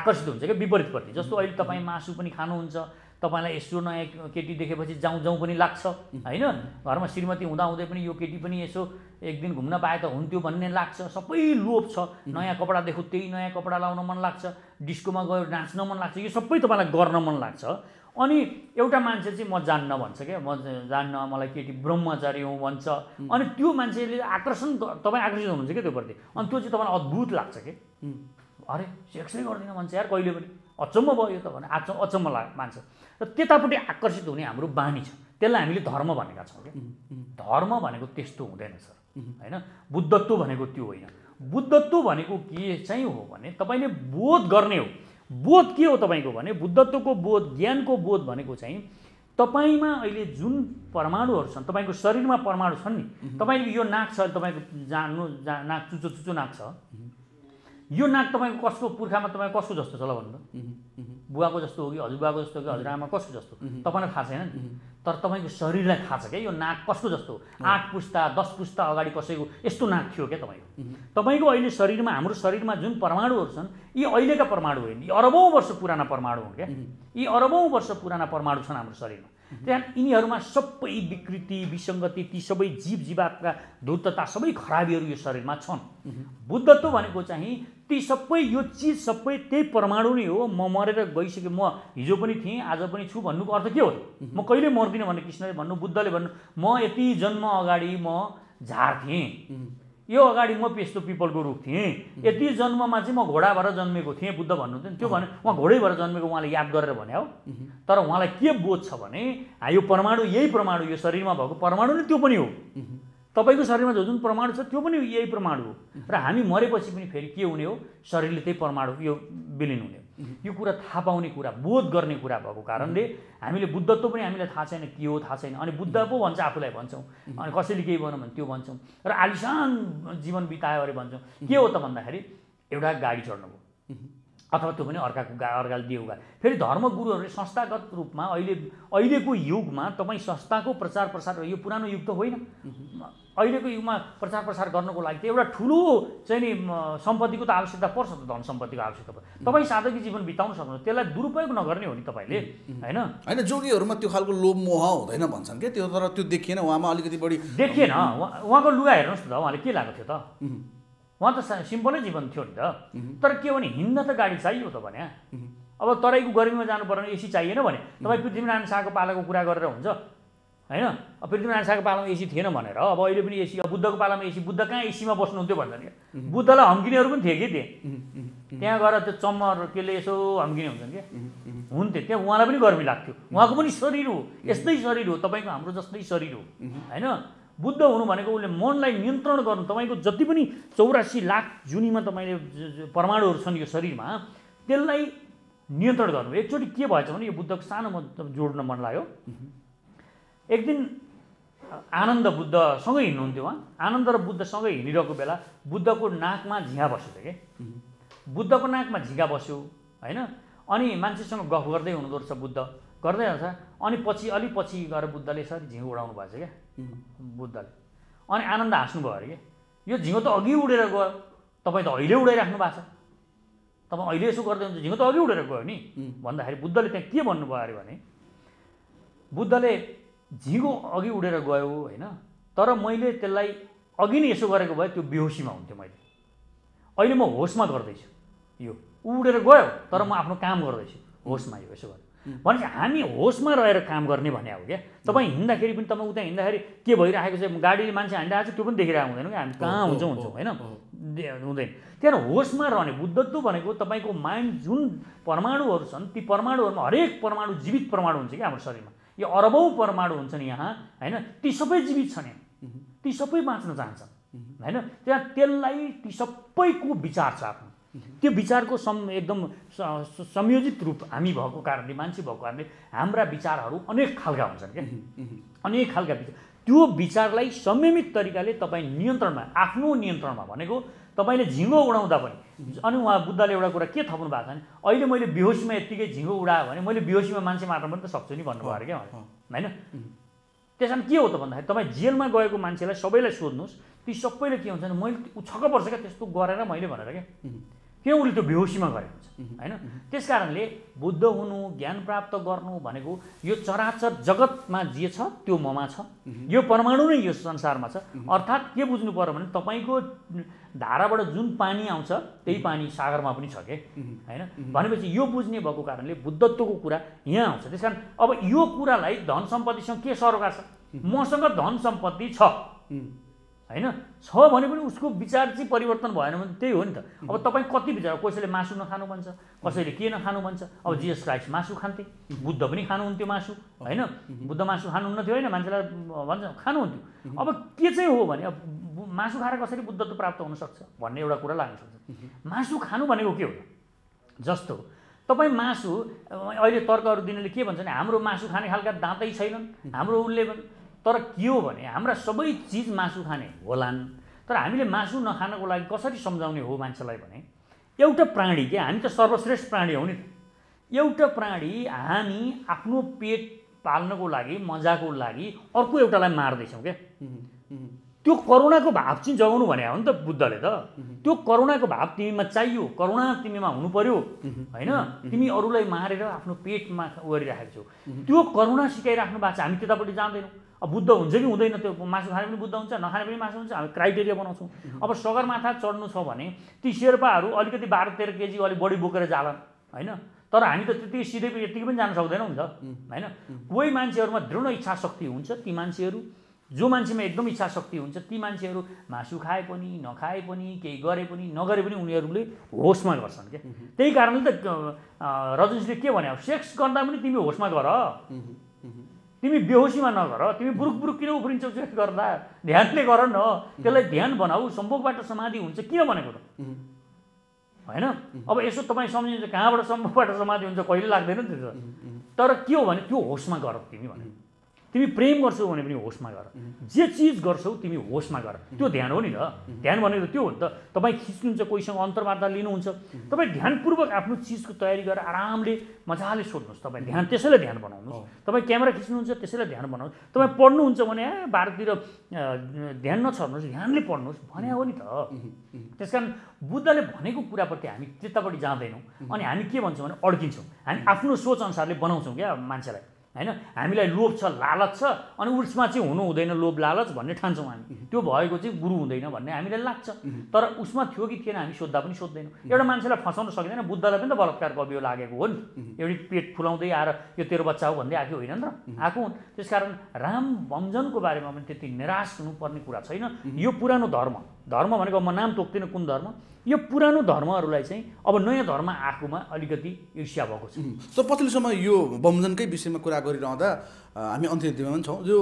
आकर्षित हुन्छ क्या विपरीतप्रति जस्तो अहिले तपाईँ मासु पनि खानुहुन्छ तपाईँलाई यसो नयाँ केटी देखेपछि जाउँ जाउँ पनि लाग्छ होइन घरमा श्रीमती हुँदाहुँदै पनि यो केटी पनि यसो एक दिन घुम्न पाए त हुन्थ्यो भन्ने लाग्छ सबै लोभ छ नयाँ कपडा देखो त्यही नयाँ कपडा लाउन मन लाग्छ डिस्कोमा गएर नाच्न मन लाग्छ यो सबै तपाईँलाई गर्न मन लाग्छ अनि एउटा मान्छे चाहिँ म जान्न भन्छ क्या म जान्न मलाई केटी ब्रह्मचारी हो भन्छ अनि त्यो मान्छेले आकर्षण तपाईँ आकर्षित हुनुहुन्छ क्या त्योप्रति अनि त्यो चाहिँ तपाईँलाई अद्भुत लाग्छ कि अरे सेक्सै गर्दिनँ भन्छ यार कहिले पनि अचम्म भयो यो त भने अचम्म लाग्छ मान्छ र त्यतापट्टि आकर्षित हुने हाम्रो बानी छ त्यसलाई हामीले धर्म भनेका छौँ क्या धर्म भनेको त्यस्तो हुँदैन सर होइन बुद्धत्व भनेको त्यो होइन बुद्धत्व भनेको के चाहिँ हो भने तपाईँले बोध गर्ने हो बोध के हो तपाईँको भने बुद्धत्वको बोध ज्ञानको बोध भनेको चाहिँ तपाईँमा अहिले जुन परमाणुहरू छन् तपाईँको शरीरमा परमाणु छन् नि तपाईँको यो नाक छ तपाईँको जानु जा नाक चुचो चुच्चो नाक छ यो नाक तपाईँको कसको पुर्खामा तपाईँ कसको जस्तो छ ल भन्नु बुवाको जस्तो हो कि हजुरबाको जस्तो हो कि हजुरआमा कसको जस्तो तपाईँलाई थाहा छैन नि तर तपाईँको शरीरलाई थाहा छ क्या यो नाक कसको जस्तो आठ पुस्ता दस पुस्ता अगाडि कसैको यस्तो नाक थियो क्या तपाईँको तपाईँको अहिले शरीरमा हाम्रो शरीरमा जुन परमाणुहरू छन् यी अहिलेका परमाणु होइन यी अरबौँ वर्ष पुराना परमाणु हुन् क्या यी अरबौँ वर्ष पुराना परमाणु छन् हाम्रो शरीरमा त्यहाँ यिनीहरूमा सबै विकृति विसङ्गति ती सबै जीव जीवातका धूर्तता सबै खराबीहरू यो शरीरमा छन् बुद्धत्व भनेको चाहिँ ती सबै यो चिज सबै त्यही परमाणु नै हो म मरेर गइसकेँ म हिजो पनि थिएँ आज पनि छु भन्नुको अर्थ के हो म कहिले मर्दिनँ भने कृष्णले भन्नु बुद्धले भन्नु म यति जन्म अगाडि म झार थिएँ यो अगाडि म यस्तो पिपलको रुख थिएँ यति जन्ममा चाहिँ म घोडा भएर जन्मेको थिएँ बुद्ध भन्नुहुन्थ्यो त्यो भने उहाँ घोडै भएर जन्मेको उहाँले याद गरेर भने हो तर उहाँलाई के बोध छ भने यो परमाणु यही परमाणु यो शरीरमा भएको परमाणु नै त्यो पनि हो तपाईँको शरीरमा जो जुन परमाणु छ त्यो पनि यही परमाणु हो र हामी मरेपछि पनि फेरि के हुने हो शरीरले त्यही परमाणु यो विलिन हुने हो यो कुरा थाहा पाउने कुरा बोध गर्ने कुरा भएको कारणले हामीले बुद्धत्व पनि हामीलाई थाहा छैन के हो थाहा छैन अनि बुद्ध पो भन्छ आफूलाई भन्छौँ अनि कसैले केही भनौँ भने त्यो भन्छौँ र आलिसान जीवन बितायो अरे भन्छौँ के हो त भन्दाखेरि एउटा गाडी चढ्नुभयो अथवा त्यो पनि अर्काको गा अर्काले दियो गा फेरि धर्मगुरुहरूले संस्थागत रूपमा अहिले अहिलेको युगमा तपाईँ संस्थाको प्रचार प्रसार यो पुरानो युग त होइन अहिलेको युगमा प्रचार प्रसार गर्नको लागि त एउटा ठुलो चाहिँ नि सम्पत्तिको त आवश्यकता पर्छ त धन सम्पत्तिको आवश्यकता पर्छ तपाईँ साधकी जीवन बिताउन सक्नुहुन्छ त्यसलाई दुरुपयोग नगर्ने हो नि तपाईँले होइन होइन जोगीहरूमा त्यो खालको लोभ मोह हुँदैन भन्छन् कि त्यो तर त्यो देखिएन उहाँमा अलिकति बढी देखिएन उहाँको लुगा हेर्नुहोस् न त उहाँले के लागेको थियो त उहाँ त सिम्पलै जीवन थियो नि त तर के भने हिँड्न त गाडी चाहियो त भने अब तराईको गर्मीमा जानु पर्ने एसी चाहिएन भने तपाईँ पृथ्वीनारायण शाहको पालाको कुरा गरेर हुन्छ होइन पृथ्वीनारायण शाहको पालामा एसी थिएन भनेर अब अहिले पनि एसी अब बुद्धको पालामा एसी बुद्ध कहाँ एसीमा बस्नुहुन्थ्यो भन्छन् क्या बुद्धलाई हम्किनेहरू पनि थिए कि त्यहाँ त्यहाँ गएर त्यो चम्मर केले यसो हम्किने हुन्छन् क्या हुन्थ्यो त्यहाँ उहाँलाई पनि गर्मी लाग्थ्यो उहाँको पनि शरीर हो यस्तै शरीर हो तपाईँको हाम्रो जस्तै शरीर हो होइन बुद्ध हुनु भनेको उसले मनलाई नियन्त्रण गर्नु तपाईँको जति पनि चौरासी लाख जुनीमा तपाईँले परमाणुहरू छन् यो शरीरमा त्यसलाई नियन्त्रण गर्नु एकचोटि के भएछ भने यो बुद्धको सानो म जोड्न मन लाग्यो एक दिन आनन्द बुद्धसँगै हिँड्नुहुन्थ्यो उहाँ आनन्द र बुद्धसँगै हिँडिरहेको बेला बुद्धको नाकमा झिँगा बस्यो थियो कि बुद्धको नाकमा झिँगा बस्यो होइन अनि मान्छेसँग गफ गर्दै हुनुहुँदो रहेछ बुद्ध गर्दै जान्छ अनि पछि अलि पछि गएर बुद्धले यसरी झिँगो उडाउनु भएको छ क्या बुद्धले अनि आनन्द हाँस्नु भयो अरे कि यो झिँगो त अघि उडेर गयो तपाईँ त अहिले उडाइराख्नु भएको छ तपाईँ अहिले यसो गर्दै हुन्छ झिँगो त अघि उडेर गयो नि भन्दाखेरि बुद्धले त्यहाँ के भन्नुभयो अरे भने बुद्धले झिगो अघि उडेर गयो होइन तर मैले त्यसलाई अघि नै यसो गरेको भए त्यो बेहोसीमा हुन्थ्यो मैले अहिले म होसमा गर्दैछु यो उडेर गयो तर म आफ्नो काम गर्दैछु होसमा यो यसो गर्नु भनेपछि हामी होसमा रहेर काम गर्ने भने हो क्या तपाईँ हिँड्दाखेरि पनि तपाईँ उता हिँड्दाखेरि के भइरहेको छ गाडी मान्छे हानिरहेको छ त्यो पनि देखिरहेको हुँदैन कि हामी कहाँ हुन्छौँ हुन्छौँ होइन हुँदैन त्यहाँ होसमा रहने बुद्धत्व भनेको तपाईँको माइन्ड जुन परमाणुहरू छन् ती परमाणुहरूमा हरेक परमाणु जीवित परमाणु हुन्छ क्या हाम्रो शरीरमा यो अरबौँ परमाणु हुन्छन् यहाँ होइन ती सबै जीवित छन् यहाँ ती सबै बाँच्न चाहन्छन् होइन त्यहाँ त्यसलाई ती सबैको विचार छ आफ्नो त्यो विचारको सम एकदम संयोजित रूप हामी भएको कारणले मान्छे भएको कारणले हाम्रा विचारहरू अनेक खालका हुन्छन् क्या अनेक खालका विचार त्यो विचारलाई संयमित तरिकाले तपाईँ नियन्त्रणमा आफ्नो नियन्त्रणमा भनेको तपाईँले झिङ्गो उडाउँदा पनि अनि उहाँ बुद्धले एउटा कुरा के थप्नु भएको छ भने अहिले मैले बेहोसीमा यत्तिकै झिङ्गो उडायो भने मैले बेहोसीमा मान्छे मार्न पनि त सक्छु नि भन्नुभयो अरे क्या होइन त्यस कारण के हो त भन्दाखेरि तपाईँ जेलमा गएको मान्छेलाई सबैलाई सोध्नुहोस् ती सबैले के हुन्छ भने मैले ऊ छक्क पर्छ क्या त्यस्तो गरेर मैले भनेर क्या के उसले त्यो बेहोसीमा गरेको हुन्छ होइन त्यस कारणले बुद्ध हुनु ज्ञान प्राप्त गर्नु भनेको यो चराचर जगतमा जे छ त्यो ममा छ यो परमाणु नै यो संसारमा छ अर्थात् के बुझ्नु पऱ्यो भने तपाईँको धाराबाट जुन पानी आउँछ त्यही पानी सागरमा पनि छ के होइन भनेपछि यो बुझ्ने भएको कारणले बुद्धत्वको कुरा यहाँ आउँछ त्यस कारण अब यो कुरालाई धन सम्पत्तिसँग के सरोकार छ मसँग धन सम्पत्ति छ होइन छ भने पनि उसको विचार चाहिँ परिवर्तन भएन भने त्यही हो नि त अब तपाईँ कति विचार कसैले मासु नखानु भन्छ कसैले के नखानु भन्छ अब जिएस क्राइस्ट मासु खान्थे बुद्ध पनि खानुहुन्थ्यो मासु होइन बुद्ध मासु खानुहुन्न थियो होइन मान्छेलाई भन्छ खानुहुन्थ्यो अब के चाहिँ हो भने अब मासु खाएर कसरी बुद्धत्व प्राप्त हुनसक्छ भन्ने एउटा कुरा लाग्न सक्छ मासु खानु भनेको के हो जस्तो तपाईँ मासु अहिले तर्कहरू दिनेले के भन्छ भने हाम्रो मासु खाने खालका दाँतै छैनन् हाम्रो उसले तर के हो भने हाम्रा सबै चिज मासु खाने होलान् तर हामीले मासु नखानको लागि कसरी सम्झाउने हो मान्छेलाई भने एउटा प्राणी के हामी त सर्वश्रेष्ठ प्राणी हौ नि एउटा प्राणी हामी आफ्नो पेट पाल्नको लागि मजाको लागि अर्को एउटालाई मार्दैछौँ क्या त्यो करुणाको भाव चाहिँ जगाउनु भने हो नि त बुद्धले त त्यो करुणाको भाव तिमीमा चाहियो करुणा तिमीमा हुनु पर्यो होइन तिमी अरूलाई मारेर आफ्नो पेटमा गरिराखेको छौ त्यो करुणा सिकाइराख्नु भएको छ हामी त्यतापट्टि जाँदैनौँ अब बुद्ध हुन्छ कि हुँदैन त्यो मासु खाने पनि बुद्ध हुन्छ नखाने पनि मासु हुन्छ हामी क्राइटेरिया बनाउँछौँ अब सगरमाथा चढ्नु छ भने ती शेर्पाहरू अलिकति बाह्र तेह्र केजी अलिक बढी बोकेर जाला होइन तर हामी त त्यति सिधै यतिकै पनि जान सक्दैनौँ नि त होइन कोही मान्छेहरूमा दृढ इच्छा शक्ति हुन्छ ती मान्छेहरू जो मान्छेमा एकदम इच्छा शक्ति हुन्छ ती मान्छेहरू मासु खाए पनि नखाए पनि केही गरे पनि नगरे पनि उनीहरूले होसमा गर्छन् क्या त्यही कारणले त रजनीशले के भने सेक्स गर्दा पनि तिमी होसमा गर तिमी बेहोसीमा नगर तिमी बुरुक बुरुक किन उफ्रिन्छौ चेक गर्दा ध्यानले गर न त्यसलाई ध्यान बनाऊ सम्भोगबाट समाधि हुन्छ किन भनेको त होइन अब यसो तपाईँ सम्झिन्छ कहाँबाट सम्भोगबाट समाधि हुन्छ कहिले लाग्दैन नि त तर के हो भने त्यो होसमा गर तिमी भने तिमी प्रेम गर्छौ भने पनि होसमा गर जे चिज गर्छौ तिमी होसमा गर त्यो ध्यान हो नि त ध्यान भनेको त्यो हो नि त तपाईँ खिच्नुहुन्छ कोहीसँग अन्तर्वार्ता लिनुहुन्छ तपाईँ ध्यानपूर्वक आफ्नो चिजको तयारी गरेर आरामले मजाले सोध्नुहोस् तपाईँ ध्यान त्यसैलाई ध्यान बनाउनुहोस् तपाईँ क्यामेरा खिच्नुहुन्छ त्यसैलाई ध्यान बनाउनु तपाईँ पढ्नुहुन्छ भने ए भारततिर ध्यान नछर्नुहोस् ध्यानले पढ्नुहोस् भने हो नि त त्यस कारण बुद्धले भनेको कुराप्रति हामी त्यतापट्टि जाँदैनौँ अनि हामी के भन्छौँ भने अड्किन्छौँ हामी आफ्नो सोच अनुसारले बनाउँछौँ क्या मान्छेलाई होइन हामीलाई लोभ छ लालच छ अनि उसमा चाहिँ हुनु हुँदैन लोभ लालच भन्ने ठान्छौँ हामी त्यो भएको चाहिँ गुरु हुँदैन भन्ने हामीलाई लाग्छ तर उसमा थियो कि थिएन हामी सोद्धा पनि सोध्दैनौँ एउटा मान्छेलाई फसाउन सकिँदैन बुद्धलाई पनि त बलात्कार कवियो लागेको हो नि एउटै पेट फुलाउँदै आएर यो तेरो बच्चा हो भन्दै आएको होइन नि त आएको हुन् त्यसकारण राम भञ्जनको बारेमा पनि त्यति निराश हुनुपर्ने कुरा छैन यो पुरानो धर्म धर्म भनेको म नाम तोक्दिनँ कुन धर्म यो पुरानो धर्महरूलाई चाहिँ अब नयाँ धर्म आएकोमा अलिकति ईर्ष्या भएको छ सो समय यो बन्धनकै विषयमा कुरा गरिरहँदा हामी दिमा पनि छौँ जो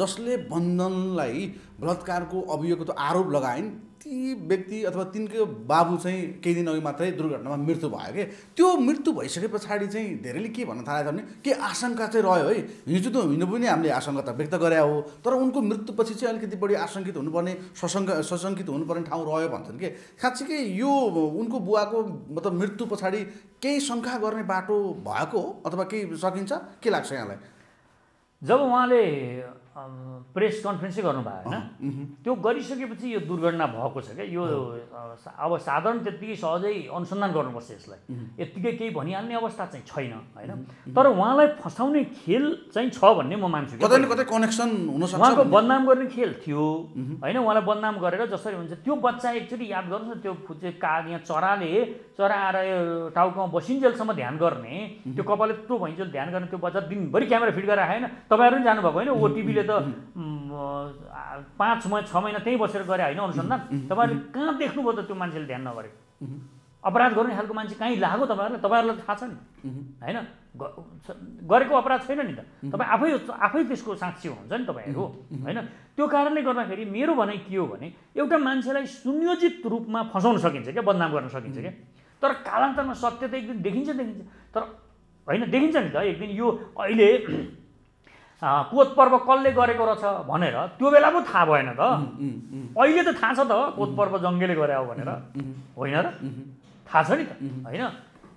जसले बन्धनलाई बलात्कारको अभियोगको आरोप लगाइन् ती व्यक्ति अथवा तिनको बाबु चाहिँ केही दिन अघि मात्रै दुर्घटनामा मृत्यु भयो कि त्यो मृत्यु भइसके पछाडि चाहिँ धेरैले के भन्न थालेको छ भने के आशङ्का चाहिँ रह्यो है हिजो त हिँड्नु पनि हामीले आशङ्का त व्यक्त गरे हो तर उनको मृत्युपछि चाहिँ अलिकति बढी आशङ्कित हुनुपर्ने सशङ्क सशङ्कित हुनुपर्ने ठाउँ रह्यो भन्छन् कि के यो उनको बुवाको मतलब मृत्यु पछाडि केही शङ्का गर्ने बाटो भएको हो अथवा केही सकिन्छ के लाग्छ यहाँलाई जब उहाँले प्रेस कन्फरेन्सै गर्नुभयो होइन त्यो गरिसकेपछि यो दुर्घटना भएको छ क्या यो अब साधारण त्यत्तिकै सहजै अनुसन्धान गर्नुपर्छ यसलाई यत्तिकै केही भनिहाल्ने अवस्था चाहिँ छैन होइन तर उहाँलाई फसाउने खेल चाहिँ छ भन्ने म मान्छु कनेक्सन उहाँको बदनाम गर्ने खेल थियो होइन उहाँलाई बदनाम गरेर जसरी हुन्छ त्यो बच्चा एकचोटि याद गर्नुहोस् न त्यो फुचे काग यहाँ चराले चरा आएर यो टाउकोमा बसिन्जेलसम्म ध्यान गर्ने त्यो कपालले यत्रो भइन्जेल ध्यान गर्ने त्यो बच्चा दिनभरि क्यामेरा फिट गरेर आएन तपाईँहरू पनि जानुभएको होइन ओटिभीले त पाँच महिना छ महिना त्यहीँ बसेर गरे होइन अनुसन्धान तपाईँहरूले कहाँ देख्नुभयो त त्यो मान्छेले ध्यान नगरे अपराध गर्ने खालको मान्छे कहीँ लाग्यो तपाईँहरूलाई तपाईँहरूलाई थाहा छ नि होइन गरेको अपराध छैन नि त तपाईँ आफै आफै त्यसको साक्षी हुनुहुन्छ नि तपाईँहरू होइन त्यो कारणले गर्दाखेरि मेरो भनाइ के हो भने एउटा मान्छेलाई सुनियोजित रूपमा फसाउन सकिन्छ क्या बदनाम गर्न सकिन्छ क्या तर कालान्तरमा सत्य त एक दिन देखिन्छ देखिन्छ तर होइन देखिन्छ नि त एक दिन यो अहिले कोच पर्व कसले गरेको रहेछ भनेर त्यो बेला पो थाहा भएन त अहिले त थाहा छ त कोच पर्व जङ्गेले गरे हो भनेर होइन र थाहा छ नि त होइन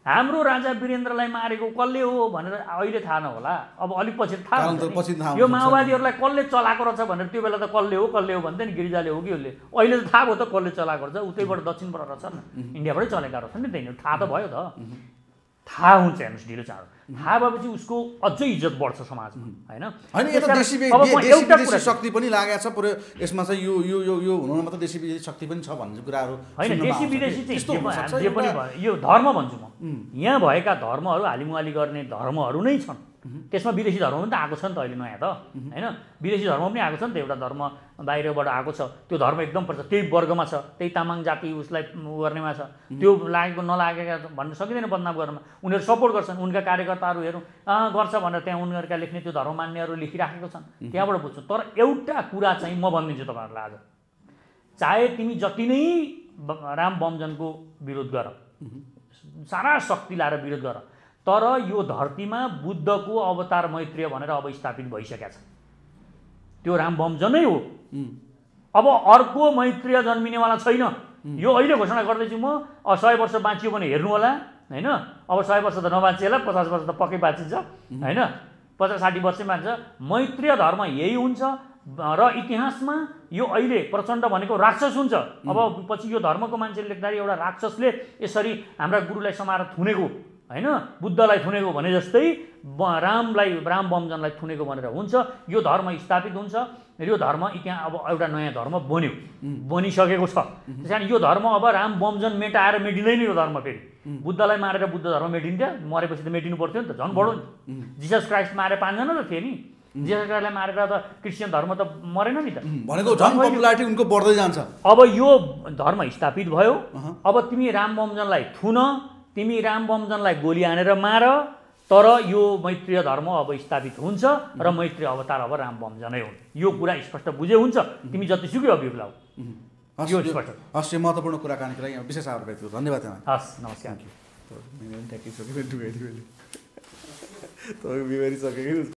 हाम्रो राजा वीरेन्द्रलाई मारेको कसले हो भनेर अहिले थाहा नहोला अब अलिक पछि थाहा यो माओवादीहरूलाई कसले चलाएको रहेछ भनेर त्यो बेला त कसले हो कसले हो भन्थ्यो नि गिरिजाले हो कि उसले अहिले त थाहा भयो त कसले चलाएको रहेछ उतैबाट दक्षिणबाट रहेछ नि इन्डियाबाटै चलेका रहेछ नि त्यही थाहा त भयो त थाहा हुन्छ हेर्नुहोस् ढिलो चाँडो थाहा भएपछि उसको अझै इज्जत बढ्छ समाजमा होइन शक्ति पनि लागेको छ पुरै यसमा चाहिँ यो यो यो यो हुनुमा देशी विदेशी शक्ति पनि छ भन्ने कुराहरू होइन देशी विदेशी चाहिँ यो धर्म भन्छु म यहाँ भएका धर्महरू हालिमुहाली गर्ने धर्महरू नै छन् त्यसमा विदेशी धर्म पनि त आएको छ नि त अहिले नयाँ त होइन विदेशी धर्म पनि आएको छ नि त एउटा धर्म बाहिरबाट आएको छ त्यो धर्म एकदम पर्छ त्यही वर्गमा छ त्यही तामाङ जाति उसलाई गर्नेमा छ त्यो लागेको नलागेका भन्न सकिँदैन बदनाम गर्नमा उनीहरू सपोर्ट गर्छन् उनका कार्यकर्ताहरू हेरौँ गर्छ भनेर त्यहाँ उनीहरूका लेख्ने त्यो धर्म मान्नेहरू लेखिराखेको छन् त्यहाँबाट बुझ्छु तर एउटा कुरा चाहिँ म भनिदिन्छु तपाईँहरूलाई आज चाहे तिमी जति नै राम बमजनको विरोध गर सारा शक्ति लाएर विरोध गर तर यो धरतीमा बुद्धको अवतार मैत्रीय भनेर अब स्थापित भइसकेका छ त्यो राम नै हो अब अर्को मैत्रीय जन्मिनेवाला छैन यो अहिले घोषणा गर्दैछु म सय वर्ष बाँचियो भने हेर्नु होला होइन अब सय वर्ष त नबाँचिए होला पचास वर्ष त पक्कै बाँचिन्छ होइन पचास साठी वर्षै बाँच्छ मैत्रीय धर्म यही हुन्छ र इतिहासमा यो अहिले प्रचण्ड भनेको राक्षस हुन्छ अब पछि यो धर्मको मान्छेले लेख्दाखेरि एउटा राक्षसले यसरी हाम्रा गुरुलाई समाएर थुनेको होइन बुद्धलाई थुनेको भने जस्तै रामलाई राम बमजनलाई थुनेको भनेर हुन्छ यो धर्म स्थापित हुन्छ यो धर्म त्यहाँ अब एउटा नयाँ धर्म बन्यो बनिसकेको छ त्यस कारण यो धर्म अब राम बमजन मेटाएर मेटिँदैन यो धर्म फेरि बुद्धलाई मारेर बुद्ध धर्म मेटिन्थ्यो मरेपछि त मेटिनु पर्थ्यो नि त झन् बढो नि जिसस क्राइस्ट मारेर पाँचजना त थिए नि जिसस क्राइस्टलाई मारेर त क्रिस्चियन धर्म त मरेन नि त भनेको पपुलारिटी उनको बढ्दै जान्छ अब यो धर्म स्थापित भयो अब तिमी राम बमजनलाई थुन तिमी राम बमजनलाई गोली हानेर मार तर यो मैत्रीय धर्म अब स्थापित हुन्छ र मैत्री अवतार अब राम बमजनै हुन् यो कुरा स्पष्ट बुझे हुन्छ तिमी जतिसुकै अभिप्लाउ यो स्पष्ट हस् यो महत्त्वपूर्ण कुराकानीको लागि विशेष आभार व्यक्त धन्यवाद हस् नमस्कार